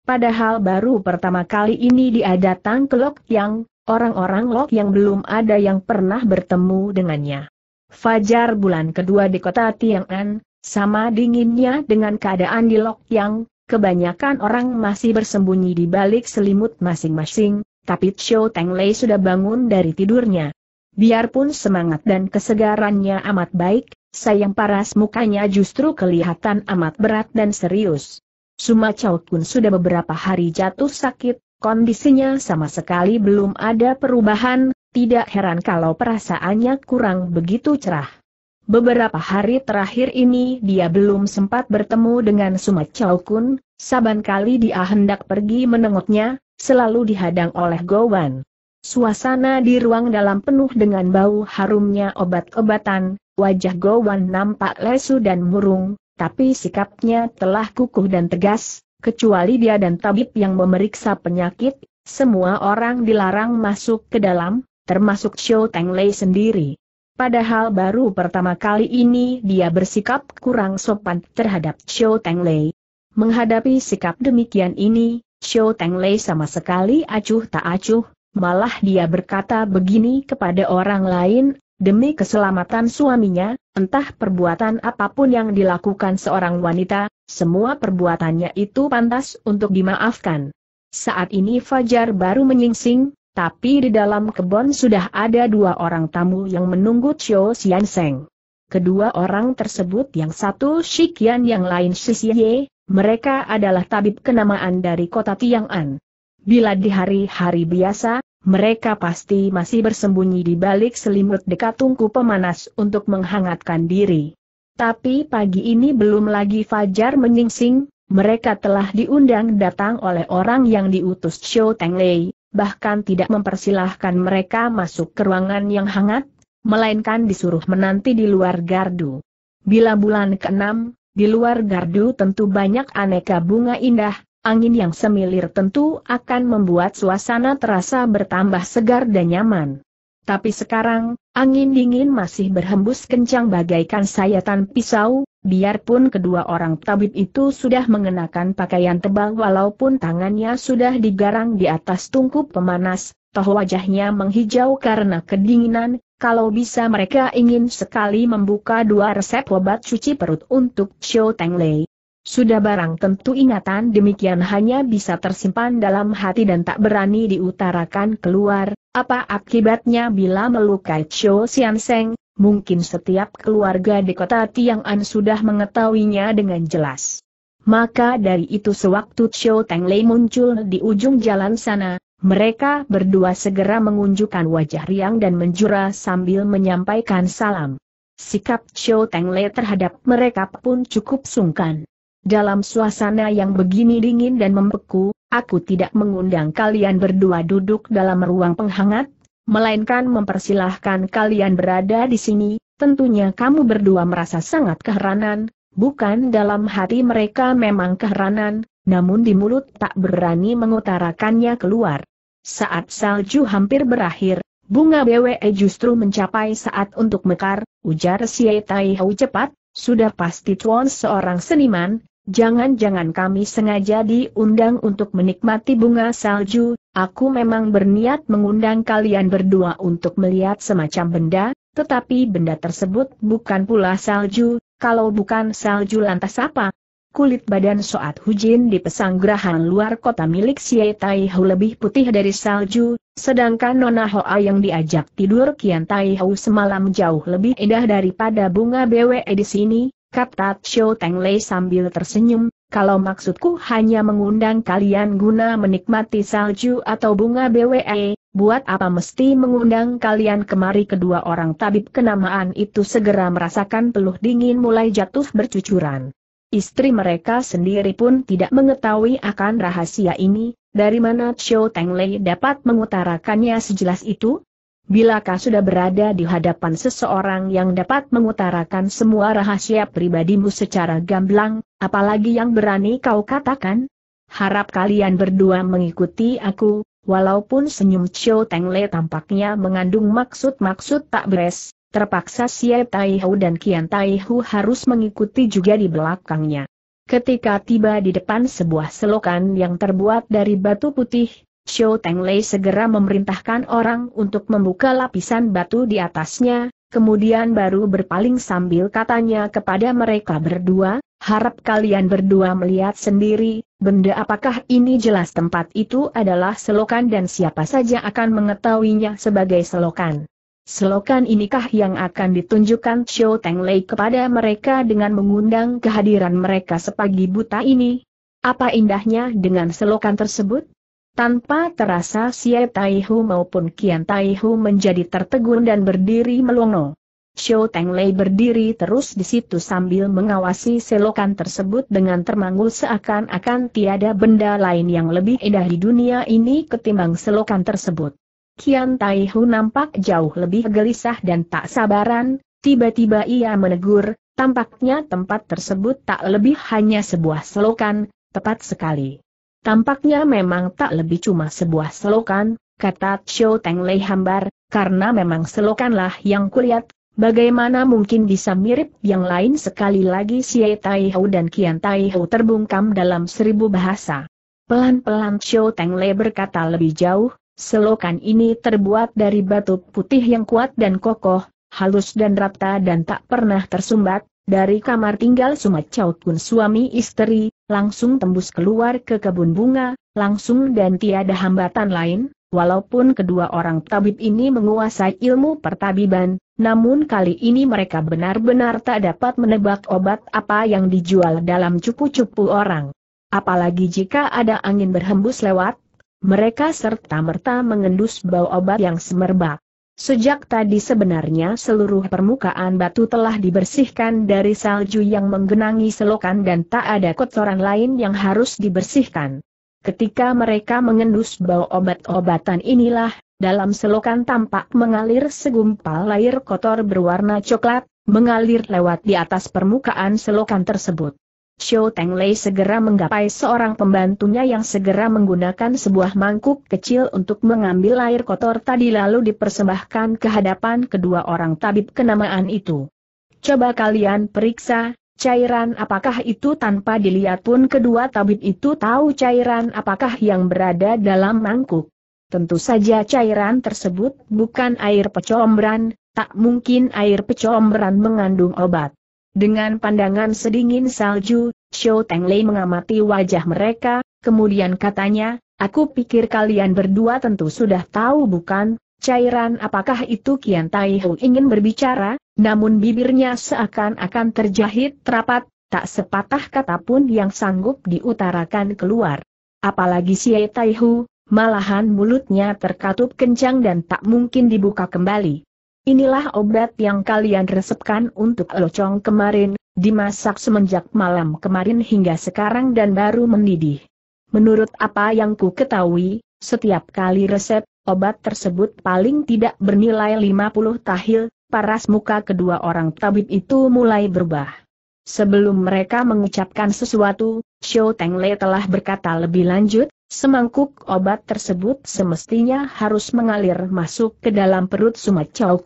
Padahal baru pertama kali ini dia datang ke Lok Yang, orang-orang Lok Yang belum ada yang pernah bertemu dengannya. Fajar bulan kedua di kota Tiang'an, sama dinginnya dengan keadaan di Lok Yang, kebanyakan orang masih bersembunyi di balik selimut masing-masing, tapi Cho Teng Lei sudah bangun dari tidurnya. Biarpun semangat dan kesegarannya amat baik, sayang paras mukanya justru kelihatan amat berat dan serius. Suma Chow Kun sudah beberapa hari jatuh sakit, kondisinya sama sekali belum ada perubahan, tidak heran kalau perasaannya kurang begitu cerah. Beberapa hari terakhir ini dia belum sempat bertemu dengan Suma Chow Kun, saban kali dia hendak pergi menengoknya, selalu dihadang oleh Gowan. Suasana di ruang dalam penuh dengan bau harumnya obat-obatan, wajah Gowan nampak lesu dan murung, tapi sikapnya telah kukuh dan tegas, kecuali dia dan tabib yang memeriksa penyakit, semua orang dilarang masuk ke dalam, termasuk Xiao Lei sendiri. Padahal baru pertama kali ini dia bersikap kurang sopan terhadap Xiao Lei. Menghadapi sikap demikian ini, Xiao Lei sama sekali acuh tak acuh, malah dia berkata begini kepada orang lain, demi keselamatan suaminya, entah perbuatan apapun yang dilakukan seorang wanita, semua perbuatannya itu pantas untuk dimaafkan. Saat ini Fajar baru menyingsing, tapi di dalam kebun sudah ada dua orang tamu yang menunggu Chio Xian Seng. Kedua orang tersebut yang satu Shikian yang lain Shishie, mereka adalah tabib kenamaan dari kota Tiang'an. Bila di hari-hari biasa, mereka pasti masih bersembunyi di balik selimut dekat tungku pemanas untuk menghangatkan diri. Tapi pagi ini belum lagi Fajar menyingsing, mereka telah diundang datang oleh orang yang diutus Teng Tenglei, bahkan tidak mempersilahkan mereka masuk ke ruangan yang hangat, melainkan disuruh menanti di luar gardu. Bila bulan ke-6, di luar gardu tentu banyak aneka bunga indah, angin yang semilir tentu akan membuat suasana terasa bertambah segar dan nyaman. Tapi sekarang, angin dingin masih berhembus kencang bagaikan sayatan pisau, biarpun kedua orang tabib itu sudah mengenakan pakaian tebal walaupun tangannya sudah digarang di atas tungku pemanas, toh wajahnya menghijau karena kedinginan, kalau bisa mereka ingin sekali membuka dua resep obat cuci perut untuk Xiao Teng Lei. Sudah barang tentu ingatan demikian hanya bisa tersimpan dalam hati dan tak berani diutarakan keluar, apa akibatnya bila melukai Cho Sian Seng, mungkin setiap keluarga di kota Tiang'an sudah mengetahuinya dengan jelas. Maka dari itu sewaktu Cho Teng Lei muncul di ujung jalan sana, mereka berdua segera mengunjukkan wajah riang dan menjura sambil menyampaikan salam. Sikap Cho Teng Lei terhadap mereka pun cukup sungkan. Dalam suasana yang begini dingin dan membeku, aku tidak mengundang kalian berdua duduk dalam ruang penghangat, melainkan mempersilahkan kalian berada di sini, tentunya kamu berdua merasa sangat keheranan, bukan dalam hati mereka memang keheranan, namun di mulut tak berani mengutarakannya keluar. Saat salju hampir berakhir, bunga BWE justru mencapai saat untuk mekar, ujar Xie Taihou cepat, sudah pasti tuan seorang seniman, Jangan-jangan kami sengaja diundang untuk menikmati bunga salju, aku memang berniat mengundang kalian berdua untuk melihat semacam benda, tetapi benda tersebut bukan pula salju, kalau bukan salju lantas apa? Kulit badan Soat Hujin di pesanggrahan luar kota milik Xie Taihu lebih putih dari salju, sedangkan Nona Hoa yang diajak tidur Kian Taihu semalam jauh lebih indah daripada bunga BWE di sini, kata Xiao Teng Lei sambil tersenyum, kalau maksudku hanya mengundang kalian guna menikmati salju atau bunga BWE, buat apa mesti mengundang kalian kemari kedua orang tabib kenamaan itu segera merasakan peluh dingin mulai jatuh bercucuran. Istri mereka sendiri pun tidak mengetahui akan rahasia ini, dari mana Xiao Teng Lei dapat mengutarakannya sejelas itu, Bilakah sudah berada di hadapan seseorang yang dapat mengutarakan semua rahasia pribadimu secara gamblang, apalagi yang berani kau katakan? Harap kalian berdua mengikuti aku, walaupun senyum Teng Tengle tampaknya mengandung maksud-maksud tak beres, terpaksa Xie Taihu dan Kian Taihu harus mengikuti juga di belakangnya. Ketika tiba di depan sebuah selokan yang terbuat dari batu putih, Xiao Lei segera memerintahkan orang untuk membuka lapisan batu di atasnya, kemudian baru berpaling sambil katanya kepada mereka berdua, harap kalian berdua melihat sendiri, benda apakah ini jelas tempat itu adalah selokan dan siapa saja akan mengetahuinya sebagai selokan. Selokan inikah yang akan ditunjukkan Xiao Lei kepada mereka dengan mengundang kehadiran mereka sepagi buta ini? Apa indahnya dengan selokan tersebut? Tanpa terasa si Taihu maupun Kian Taihu menjadi tertegun dan berdiri melongo. Xiao Tenglei berdiri terus di situ sambil mengawasi selokan tersebut dengan termanggul seakan-akan tiada benda lain yang lebih indah di dunia ini ketimbang selokan tersebut. Kian Taihu nampak jauh lebih gelisah dan tak sabaran, tiba-tiba ia menegur, tampaknya tempat tersebut tak lebih hanya sebuah selokan, tepat sekali. Tampaknya memang tak lebih cuma sebuah selokan, kata Chow Teng Lei hambar, karena memang selokanlah yang kulihat, bagaimana mungkin bisa mirip yang lain sekali lagi Si Tai Hou dan Kian Tai Hou terbungkam dalam seribu bahasa. Pelan-pelan Chow Teng Lei berkata lebih jauh, selokan ini terbuat dari batu putih yang kuat dan kokoh, halus dan rata dan tak pernah tersumbat, dari kamar tinggal Sumat Chow pun suami istri, langsung tembus keluar ke kebun bunga, langsung dan tiada hambatan lain, walaupun kedua orang tabib ini menguasai ilmu pertabiban, namun kali ini mereka benar-benar tak dapat menebak obat apa yang dijual dalam cupu-cupu orang. Apalagi jika ada angin berhembus lewat, mereka serta-merta mengendus bau obat yang semerbak. Sejak tadi sebenarnya seluruh permukaan batu telah dibersihkan dari salju yang menggenangi selokan dan tak ada kotoran lain yang harus dibersihkan. Ketika mereka mengendus bau obat-obatan inilah, dalam selokan tampak mengalir segumpal air kotor berwarna coklat, mengalir lewat di atas permukaan selokan tersebut. Xiao Teng Lei segera menggapai seorang pembantunya yang segera menggunakan sebuah mangkuk kecil untuk mengambil air kotor tadi lalu dipersembahkan ke hadapan kedua orang tabib kenamaan itu. Coba kalian periksa, cairan apakah itu tanpa dilihat pun kedua tabib itu tahu cairan apakah yang berada dalam mangkuk. Tentu saja cairan tersebut bukan air pecombran, tak mungkin air pecombran mengandung obat. Dengan pandangan sedingin salju, Xiao Tenglei mengamati wajah mereka, kemudian katanya, Aku pikir kalian berdua tentu sudah tahu bukan, cairan apakah itu Kian Taihu ingin berbicara, namun bibirnya seakan-akan terjahit terapat, tak sepatah kata pun yang sanggup diutarakan keluar. Apalagi si Taihu, malahan mulutnya terkatup kencang dan tak mungkin dibuka kembali. Inilah obat yang kalian resepkan untuk locong kemarin, dimasak semenjak malam kemarin hingga sekarang dan baru mendidih. Menurut apa yang ku ketahui, setiap kali resep, obat tersebut paling tidak bernilai 50 tahil, paras muka kedua orang tabib itu mulai berubah. Sebelum mereka mengucapkan sesuatu, Xiao Teng Le telah berkata lebih lanjut, Semangkuk obat tersebut semestinya harus mengalir masuk ke dalam perut Sumat Chow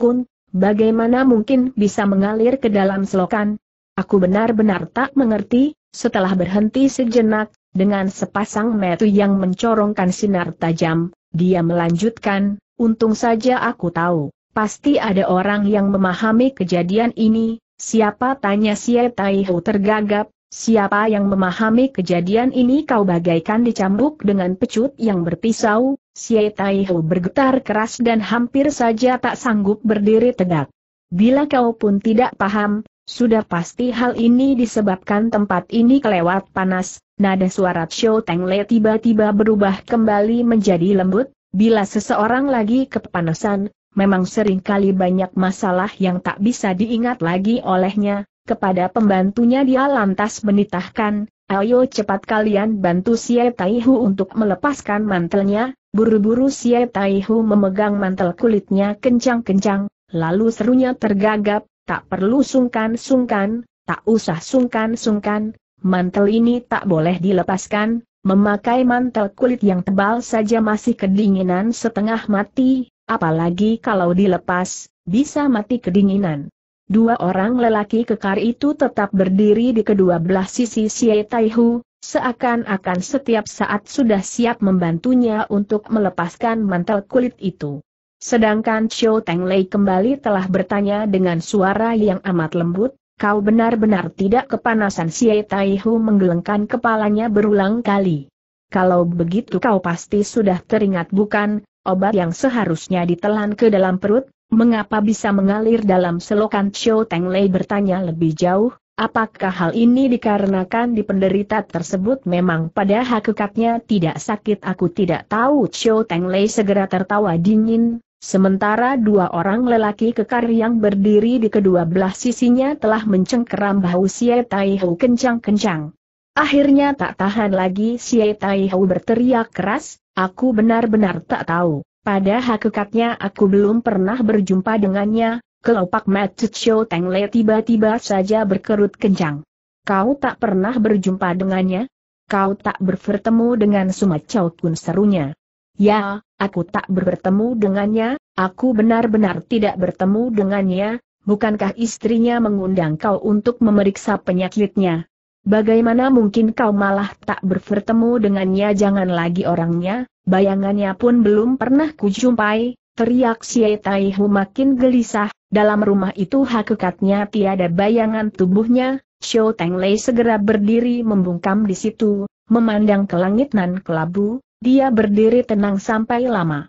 bagaimana mungkin bisa mengalir ke dalam selokan? Aku benar-benar tak mengerti, setelah berhenti sejenak, dengan sepasang metu yang mencorongkan sinar tajam, dia melanjutkan, untung saja aku tahu, pasti ada orang yang memahami kejadian ini, siapa tanya si Taihu tergagap, Siapa yang memahami kejadian ini kau bagaikan dicambuk dengan pecut yang berpisau, Xie Taihu bergetar keras dan hampir saja tak sanggup berdiri tegak. Bila kau pun tidak paham, sudah pasti hal ini disebabkan tempat ini kelewat panas, nada suara Xiao Le tiba-tiba berubah kembali menjadi lembut, bila seseorang lagi kepanasan, memang seringkali banyak masalah yang tak bisa diingat lagi olehnya, kepada pembantunya dia lantas menitahkan, ayo cepat kalian bantu Xie Taihu untuk melepaskan mantelnya, buru-buru Xie Taihu memegang mantel kulitnya kencang-kencang, lalu serunya tergagap, tak perlu sungkan-sungkan, tak usah sungkan-sungkan, mantel ini tak boleh dilepaskan, memakai mantel kulit yang tebal saja masih kedinginan setengah mati, apalagi kalau dilepas, bisa mati kedinginan. Dua orang lelaki kekar itu tetap berdiri di kedua belah sisi Xie Taihu, seakan-akan setiap saat sudah siap membantunya untuk melepaskan mantel kulit itu. Sedangkan Xiao Lei kembali telah bertanya dengan suara yang amat lembut, kau benar-benar tidak kepanasan Xie Taihu menggelengkan kepalanya berulang kali. Kalau begitu kau pasti sudah teringat bukan, obat yang seharusnya ditelan ke dalam perut, Mengapa bisa mengalir dalam selokan Xiao Teng Lei bertanya lebih jauh, apakah hal ini dikarenakan di penderita tersebut memang pada hakikatnya tidak sakit aku tidak tahu Xiao Teng Lei segera tertawa dingin, sementara dua orang lelaki kekar yang berdiri di kedua belah sisinya telah mencengkeram bahu Xie Tai Hou kencang-kencang. Akhirnya tak tahan lagi Xie Tai Hou berteriak keras, aku benar-benar tak tahu. Pada hakikatnya aku belum pernah berjumpa dengannya, kelopak Matsucho Tengle tiba-tiba saja berkerut kencang. Kau tak pernah berjumpa dengannya? Kau tak bertemu dengan Chow Kun serunya. Ya, aku tak bertemu dengannya, aku benar-benar tidak bertemu dengannya, bukankah istrinya mengundang kau untuk memeriksa penyakitnya? Bagaimana mungkin kau malah tak bertemu dengannya jangan lagi orangnya, bayangannya pun belum pernah kujumpai, teriak Xie Taihu makin gelisah, dalam rumah itu hakikatnya tiada bayangan tubuhnya, Xiao Lei segera berdiri membungkam di situ, memandang ke langit nan kelabu, dia berdiri tenang sampai lama.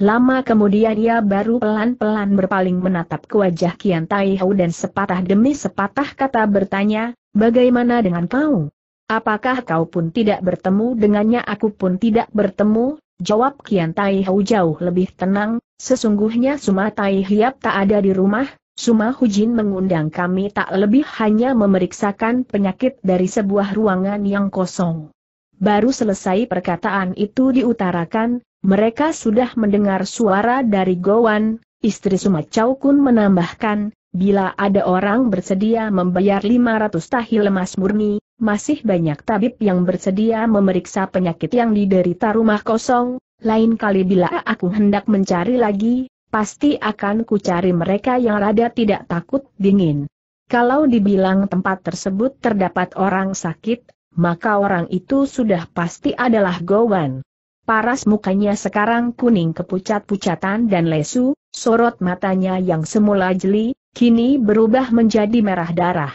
Lama kemudian ia baru pelan-pelan berpaling menatap ke wajah Kian Tai Hau dan sepatah demi sepatah kata bertanya, bagaimana dengan kau? Apakah kau pun tidak bertemu dengannya aku pun tidak bertemu? Jawab Kian Tai Hau jauh lebih tenang, sesungguhnya Suma Tai Hiap tak ada di rumah, Suma Hujin mengundang kami tak lebih hanya memeriksakan penyakit dari sebuah ruangan yang kosong. Baru selesai perkataan itu diutarakan, mereka sudah mendengar suara dari Gowan, istri Sumacau Kun menambahkan, bila ada orang bersedia membayar 500 tahil emas murni, masih banyak tabib yang bersedia memeriksa penyakit yang diderita rumah kosong, lain kali bila aku hendak mencari lagi, pasti akan kucari mereka yang rada tidak takut dingin. Kalau dibilang tempat tersebut terdapat orang sakit, maka orang itu sudah pasti adalah Gowan. Paras mukanya sekarang kuning kepucat-pucatan dan lesu, sorot matanya yang semula jeli, kini berubah menjadi merah darah.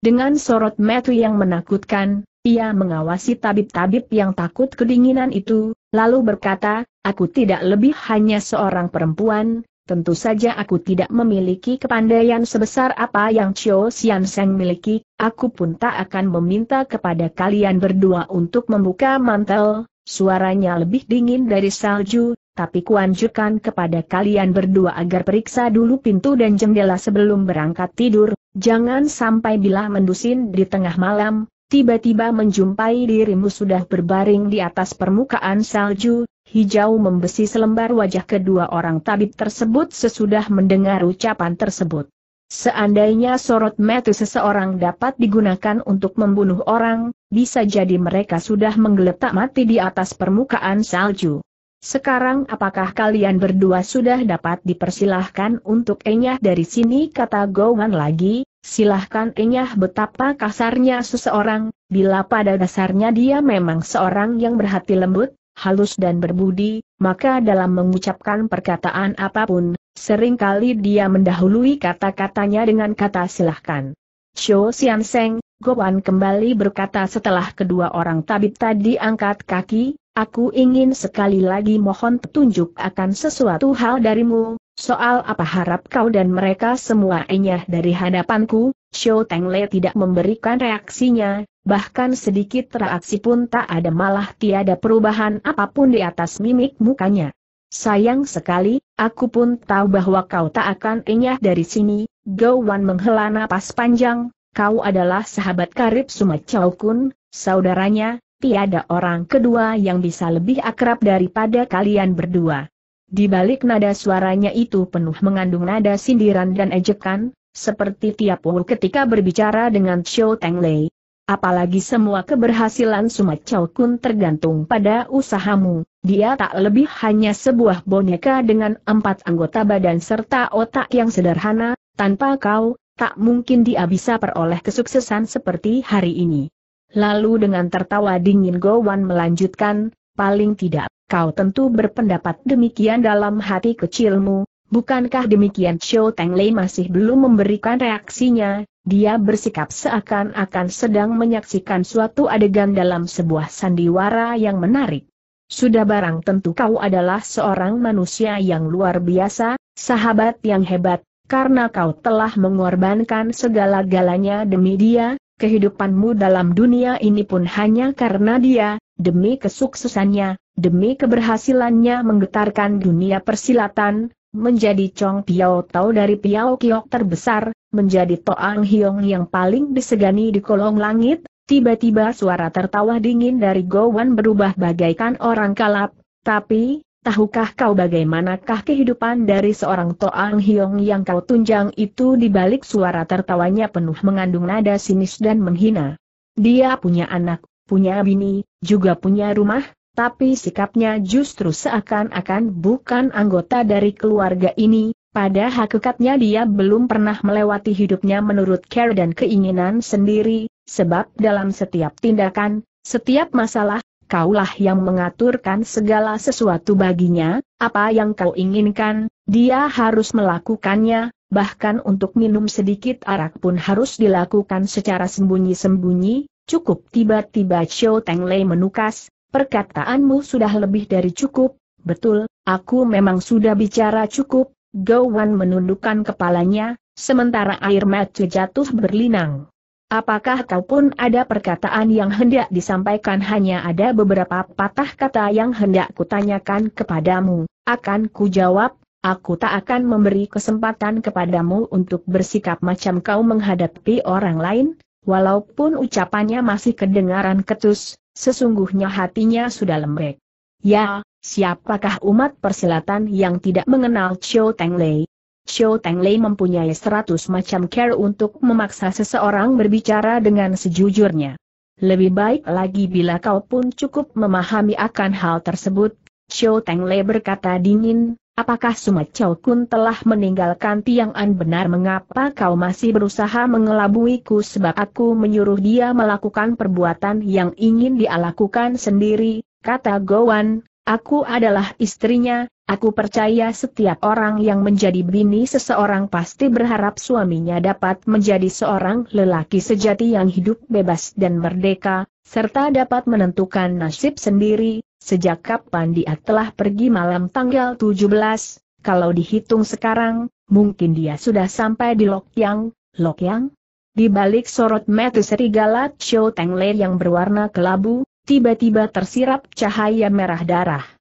Dengan sorot metu yang menakutkan, ia mengawasi tabib-tabib yang takut kedinginan itu, lalu berkata, aku tidak lebih hanya seorang perempuan, tentu saja aku tidak memiliki kepandaian sebesar apa yang Chio Sian Seng miliki, aku pun tak akan meminta kepada kalian berdua untuk membuka mantel, Suaranya lebih dingin dari salju, tapi kuanjurkan kepada kalian berdua agar periksa dulu pintu dan jendela sebelum berangkat tidur, jangan sampai bila mendusin di tengah malam, tiba-tiba menjumpai dirimu sudah berbaring di atas permukaan salju, hijau membesi selembar wajah kedua orang tabib tersebut sesudah mendengar ucapan tersebut. Seandainya sorot metu seseorang dapat digunakan untuk membunuh orang, bisa jadi mereka sudah menggeletak mati di atas permukaan salju. Sekarang apakah kalian berdua sudah dapat dipersilahkan untuk enyah dari sini kata Gowan lagi, silahkan enyah betapa kasarnya seseorang, bila pada dasarnya dia memang seorang yang berhati lembut, halus dan berbudi, maka dalam mengucapkan perkataan apapun, Seringkali dia mendahului kata-katanya dengan kata silahkan. Cho Sian Seng, Gowan kembali berkata setelah kedua orang tabib tadi angkat kaki, aku ingin sekali lagi mohon petunjuk akan sesuatu hal darimu, soal apa harap kau dan mereka semua enyah dari hadapanku, Xiao Le tidak memberikan reaksinya, bahkan sedikit reaksi pun tak ada malah tiada perubahan apapun di atas mimik mukanya. Sayang sekali, Aku pun tahu bahwa kau tak akan enyah dari sini, Gowan menghela napas panjang, kau adalah sahabat karib Sumacau Kun, saudaranya, tiada orang kedua yang bisa lebih akrab daripada kalian berdua. Di balik nada suaranya itu penuh mengandung nada sindiran dan ejekan, seperti tiap Wu ketika berbicara dengan Chou Teng Lei, Apalagi semua keberhasilan Sumat Chow Kun tergantung pada usahamu, dia tak lebih hanya sebuah boneka dengan empat anggota badan serta otak yang sederhana, tanpa kau, tak mungkin dia bisa peroleh kesuksesan seperti hari ini. Lalu dengan tertawa dingin Gowan melanjutkan, paling tidak, kau tentu berpendapat demikian dalam hati kecilmu, Bukankah demikian Xiao Lei masih belum memberikan reaksinya, dia bersikap seakan-akan sedang menyaksikan suatu adegan dalam sebuah sandiwara yang menarik. Sudah barang tentu kau adalah seorang manusia yang luar biasa, sahabat yang hebat, karena kau telah mengorbankan segala-galanya demi dia, kehidupanmu dalam dunia ini pun hanya karena dia, demi kesuksesannya, demi keberhasilannya menggetarkan dunia persilatan, menjadi Chong Piao Tau dari Piao Kiok terbesar, menjadi Toang Hiong yang paling disegani di kolong langit, tiba-tiba suara tertawa dingin dari Gowan berubah bagaikan orang kalap, tapi, tahukah kau bagaimanakah kehidupan dari seorang Toang Hiong yang kau tunjang itu di balik suara tertawanya penuh mengandung nada sinis dan menghina. Dia punya anak, punya bini, juga punya rumah, tapi sikapnya justru seakan-akan bukan anggota dari keluarga ini, pada hakikatnya dia belum pernah melewati hidupnya menurut care dan keinginan sendiri, sebab dalam setiap tindakan, setiap masalah, kaulah yang mengaturkan segala sesuatu baginya, apa yang kau inginkan, dia harus melakukannya, bahkan untuk minum sedikit arak pun harus dilakukan secara sembunyi-sembunyi, cukup tiba-tiba Xiao Teng Lei menukas, perkataanmu sudah lebih dari cukup, betul, aku memang sudah bicara cukup, Gowan menundukkan kepalanya, sementara air mata jatuh berlinang. Apakah kau pun ada perkataan yang hendak disampaikan hanya ada beberapa patah kata yang hendak kutanyakan kepadamu, akan kujawab. aku tak akan memberi kesempatan kepadamu untuk bersikap macam kau menghadapi orang lain, walaupun ucapannya masih kedengaran ketus, sesungguhnya hatinya sudah lembek. Ya, siapakah umat persilatan yang tidak mengenal Chiu Teng Lei? Chiu Teng Lei mempunyai seratus macam care untuk memaksa seseorang berbicara dengan sejujurnya. Lebih baik lagi bila kau pun cukup memahami akan hal tersebut, Chiu Teng Lei berkata dingin, Apakah Sumacau Kun telah meninggalkan Tiang An benar mengapa kau masih berusaha mengelabuiku sebab aku menyuruh dia melakukan perbuatan yang ingin dia lakukan sendiri, kata Gowan, aku adalah istrinya, Aku percaya setiap orang yang menjadi bini seseorang pasti berharap suaminya dapat menjadi seorang lelaki sejati yang hidup bebas dan merdeka, serta dapat menentukan nasib sendiri, sejak kapan dia telah pergi malam tanggal 17, kalau dihitung sekarang, mungkin dia sudah sampai di Lokyang, Lokyang? Di balik sorot mata serigala Teng Tengle yang berwarna kelabu, tiba-tiba tersirap cahaya merah darah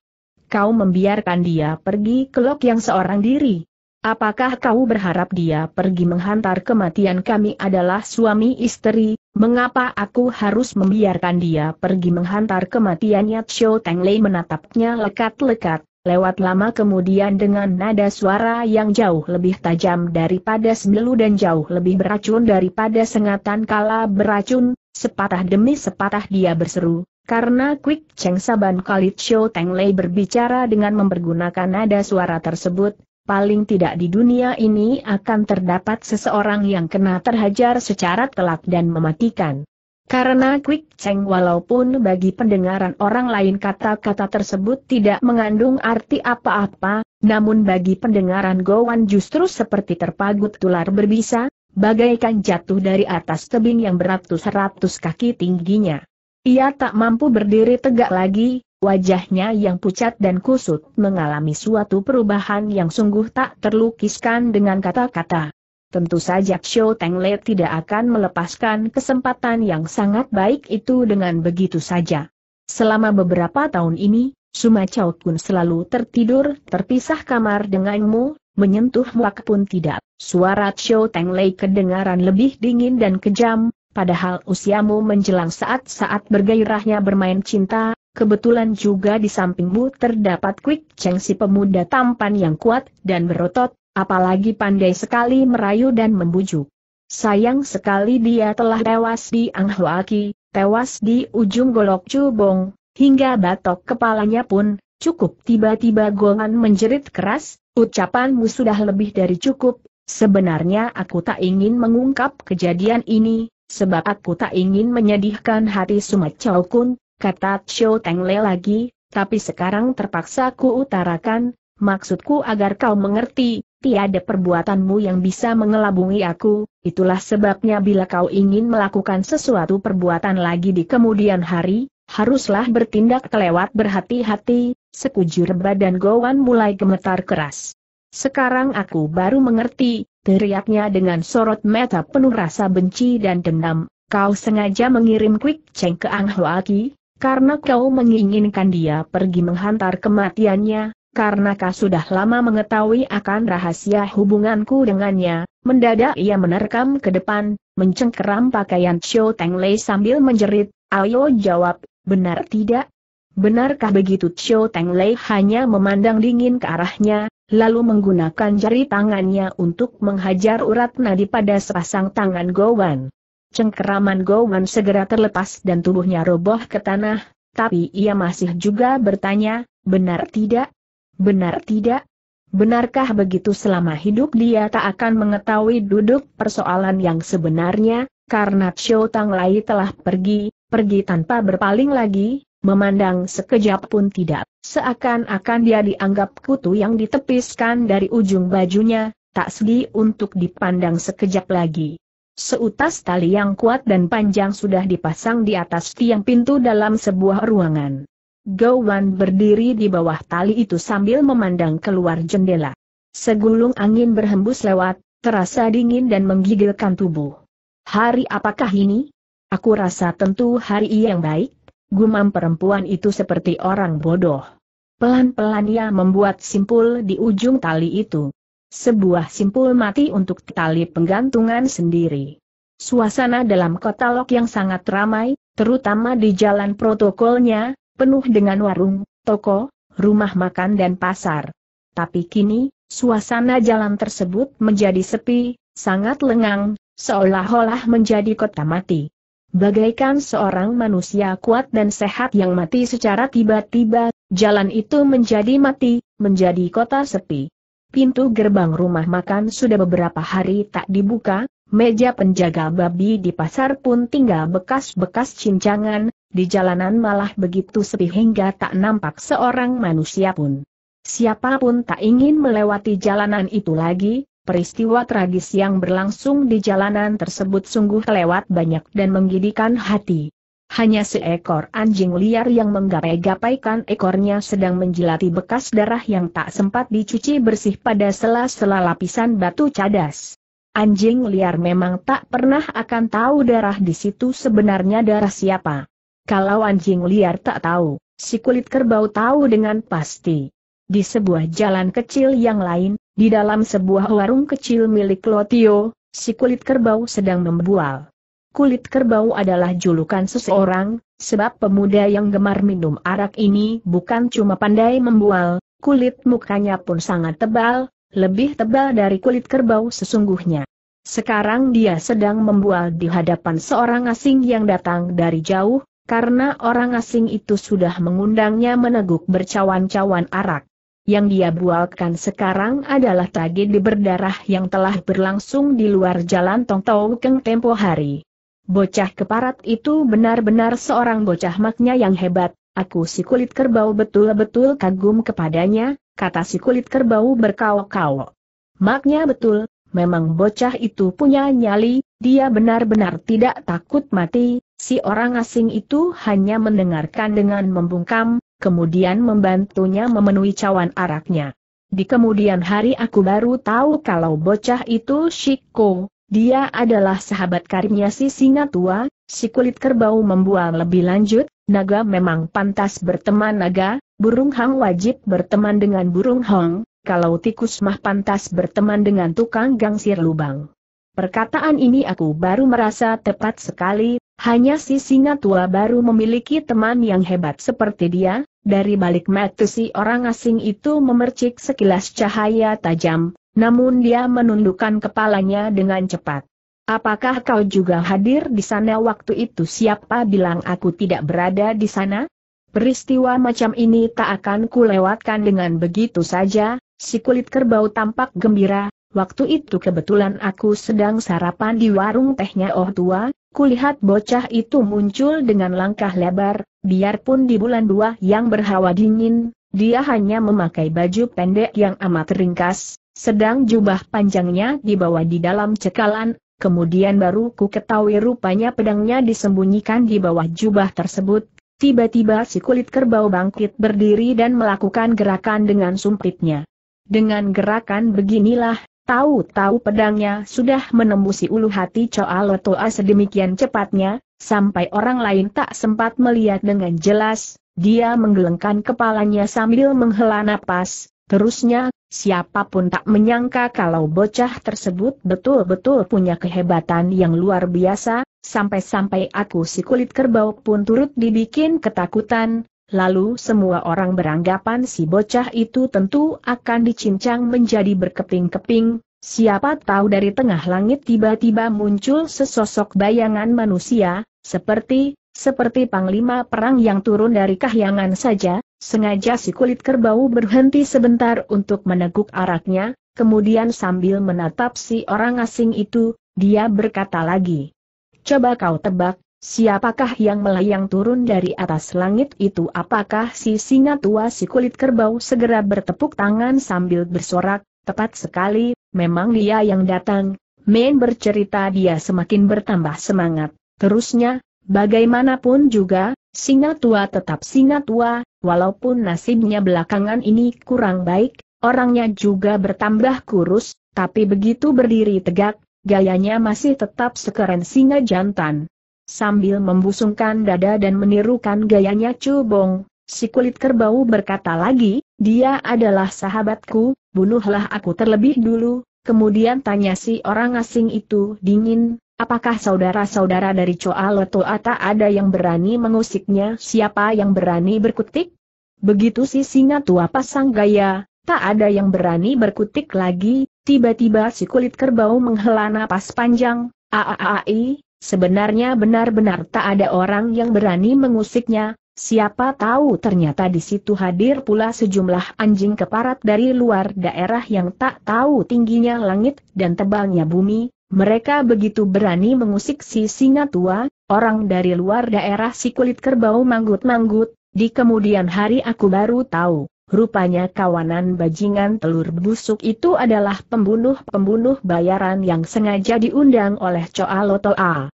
kau membiarkan dia pergi ke lok yang seorang diri. Apakah kau berharap dia pergi menghantar kematian kami adalah suami istri, mengapa aku harus membiarkan dia pergi menghantar kematiannya Xiao Teng Lei menatapnya lekat-lekat, lewat lama kemudian dengan nada suara yang jauh lebih tajam daripada semelu dan jauh lebih beracun daripada sengatan kala beracun, sepatah demi sepatah dia berseru, karena Quick Cheng Saban kali Cho Teng Lei berbicara dengan mempergunakan nada suara tersebut, paling tidak di dunia ini akan terdapat seseorang yang kena terhajar secara telak dan mematikan. Karena Quick Cheng walaupun bagi pendengaran orang lain kata-kata tersebut tidak mengandung arti apa-apa, namun bagi pendengaran Gowan justru seperti terpagut tular berbisa, bagaikan jatuh dari atas tebing yang beratus-ratus kaki tingginya. Ia tak mampu berdiri tegak lagi, wajahnya yang pucat dan kusut mengalami suatu perubahan yang sungguh tak terlukiskan dengan kata-kata. Tentu saja Xiao Tengle tidak akan melepaskan kesempatan yang sangat baik itu dengan begitu saja. Selama beberapa tahun ini, Suma Chow Kun selalu tertidur terpisah kamar denganmu, menyentuh muak pun tidak. Suara Xiao Tenglei kedengaran lebih dingin dan kejam, Padahal usiamu menjelang saat-saat bergairahnya bermain cinta, kebetulan juga di sampingmu terdapat Quick Cheng si pemuda tampan yang kuat dan berotot, apalagi pandai sekali merayu dan membujuk. Sayang sekali dia telah tewas di Anghuaki, tewas di ujung golok cubong, hingga batok kepalanya pun cukup tiba-tiba Golan menjerit keras, ucapanmu sudah lebih dari cukup, sebenarnya aku tak ingin mengungkap kejadian ini, sebab aku tak ingin menyedihkan hati Chow Kun, kata Chow Teng Le lagi, tapi sekarang terpaksa ku utarakan, maksudku agar kau mengerti, tiada perbuatanmu yang bisa mengelabungi aku, itulah sebabnya bila kau ingin melakukan sesuatu perbuatan lagi di kemudian hari, haruslah bertindak kelewat berhati-hati, sekujur badan Gowan mulai gemetar keras. Sekarang aku baru mengerti, teriaknya dengan sorot mata penuh rasa benci dan dendam, kau sengaja mengirim Quick Cheng ke Ang Hua Ki, karena kau menginginkan dia pergi menghantar kematiannya, karena kau sudah lama mengetahui akan rahasia hubunganku dengannya, mendadak ia menerkam ke depan, mencengkeram pakaian Xiao Teng Lei sambil menjerit, ayo jawab, benar tidak? Benarkah begitu Xiao Teng Lei hanya memandang dingin ke arahnya, lalu menggunakan jari tangannya untuk menghajar urat nadi pada sepasang tangan Gowan. Cengkeraman Gowan segera terlepas dan tubuhnya roboh ke tanah, tapi ia masih juga bertanya, benar tidak? Benar tidak? Benarkah begitu selama hidup dia tak akan mengetahui duduk persoalan yang sebenarnya, karena Xiao Tang Lai telah pergi, pergi tanpa berpaling lagi, memandang sekejap pun tidak. Seakan-akan dia dianggap kutu yang ditepiskan dari ujung bajunya, tak sedih untuk dipandang sekejap lagi. Seutas tali yang kuat dan panjang sudah dipasang di atas tiang pintu dalam sebuah ruangan. Gowan berdiri di bawah tali itu sambil memandang keluar jendela. Segulung angin berhembus lewat, terasa dingin dan menggigilkan tubuh. Hari apakah ini? Aku rasa tentu hari yang baik, gumam perempuan itu seperti orang bodoh. Pelan-pelan ia membuat simpul di ujung tali itu. Sebuah simpul mati untuk tali penggantungan sendiri. Suasana dalam kota Lok yang sangat ramai, terutama di jalan protokolnya, penuh dengan warung, toko, rumah makan dan pasar. Tapi kini, suasana jalan tersebut menjadi sepi, sangat lengang, seolah-olah menjadi kota mati. Bagaikan seorang manusia kuat dan sehat yang mati secara tiba-tiba, jalan itu menjadi mati, menjadi kota sepi. Pintu gerbang rumah makan sudah beberapa hari tak dibuka, meja penjaga babi di pasar pun tinggal bekas-bekas cincangan, di jalanan malah begitu sepi hingga tak nampak seorang manusia pun. Siapapun tak ingin melewati jalanan itu lagi, peristiwa tragis yang berlangsung di jalanan tersebut sungguh lewat banyak dan menggidikan hati. Hanya seekor anjing liar yang menggapai-gapaikan ekornya sedang menjilati bekas darah yang tak sempat dicuci bersih pada sela-sela lapisan batu cadas. Anjing liar memang tak pernah akan tahu darah di situ sebenarnya darah siapa. Kalau anjing liar tak tahu, si kulit kerbau tahu dengan pasti. Di sebuah jalan kecil yang lain, di dalam sebuah warung kecil milik Lotio, si kulit kerbau sedang membual. Kulit kerbau adalah julukan seseorang, sebab pemuda yang gemar minum arak ini bukan cuma pandai membual, kulit mukanya pun sangat tebal, lebih tebal dari kulit kerbau sesungguhnya. Sekarang dia sedang membual di hadapan seorang asing yang datang dari jauh, karena orang asing itu sudah mengundangnya meneguk bercawan-cawan arak yang dia bualkan sekarang adalah tragedi berdarah yang telah berlangsung di luar jalan Tong Tau Keng tempo hari. Bocah keparat itu benar-benar seorang bocah maknya yang hebat, aku si kulit kerbau betul-betul kagum kepadanya, kata si kulit kerbau berkau-kau. Maknya betul, memang bocah itu punya nyali, dia benar-benar tidak takut mati, si orang asing itu hanya mendengarkan dengan membungkam, kemudian membantunya memenuhi cawan araknya. Di kemudian hari aku baru tahu kalau bocah itu Shiko, dia adalah sahabat karibnya si singa tua, si kulit kerbau membual lebih lanjut, naga memang pantas berteman naga, burung hang wajib berteman dengan burung hong, kalau tikus mah pantas berteman dengan tukang gangsir lubang. Perkataan ini aku baru merasa tepat sekali, hanya si singa tua baru memiliki teman yang hebat seperti dia, dari balik mata si orang asing itu memercik sekilas cahaya tajam, namun dia menundukkan kepalanya dengan cepat. Apakah kau juga hadir di sana waktu itu siapa bilang aku tidak berada di sana? Peristiwa macam ini tak akan kulewatkan dengan begitu saja, si kulit kerbau tampak gembira, waktu itu kebetulan aku sedang sarapan di warung tehnya oh tua, Kulihat bocah itu muncul dengan langkah lebar, biarpun di bulan dua yang berhawa dingin, dia hanya memakai baju pendek yang amat ringkas, sedang jubah panjangnya dibawa di dalam cekalan, kemudian baru ku ketahui rupanya pedangnya disembunyikan di bawah jubah tersebut. Tiba-tiba si kulit kerbau bangkit berdiri dan melakukan gerakan dengan sumpitnya. Dengan gerakan beginilah, Tahu-tahu pedangnya sudah menembusi ulu hati Choa Lotoa sedemikian cepatnya, sampai orang lain tak sempat melihat dengan jelas, dia menggelengkan kepalanya sambil menghela napas, terusnya, siapapun tak menyangka kalau bocah tersebut betul-betul punya kehebatan yang luar biasa, sampai-sampai aku si kulit kerbau pun turut dibikin ketakutan, Lalu semua orang beranggapan si bocah itu tentu akan dicincang menjadi berkeping-keping, siapa tahu dari tengah langit tiba-tiba muncul sesosok bayangan manusia, seperti, seperti panglima perang yang turun dari kahyangan saja, sengaja si kulit kerbau berhenti sebentar untuk meneguk araknya, kemudian sambil menatap si orang asing itu, dia berkata lagi. Coba kau tebak, Siapakah yang melayang turun dari atas langit itu apakah si singa tua si kulit kerbau segera bertepuk tangan sambil bersorak, tepat sekali, memang dia yang datang, Main bercerita dia semakin bertambah semangat, terusnya, bagaimanapun juga, singa tua tetap singa tua, walaupun nasibnya belakangan ini kurang baik, orangnya juga bertambah kurus, tapi begitu berdiri tegak, gayanya masih tetap sekeren singa jantan. Sambil membusungkan dada dan menirukan gayanya Cubong, si kulit kerbau berkata lagi, dia adalah sahabatku, bunuhlah aku terlebih dulu, kemudian tanya si orang asing itu dingin, apakah saudara-saudara dari Choa Leto tak ada yang berani mengusiknya siapa yang berani berkutik? Begitu si singa tua pasang gaya, tak ada yang berani berkutik lagi, tiba-tiba si kulit kerbau menghela napas panjang, aaai, Sebenarnya benar-benar tak ada orang yang berani mengusiknya, siapa tahu ternyata di situ hadir pula sejumlah anjing keparat dari luar daerah yang tak tahu tingginya langit dan tebalnya bumi, mereka begitu berani mengusik si singa tua, orang dari luar daerah si kulit kerbau manggut-manggut, di kemudian hari aku baru tahu. Rupanya kawanan bajingan telur busuk itu adalah pembunuh-pembunuh bayaran yang sengaja diundang oleh Coa Lotoa.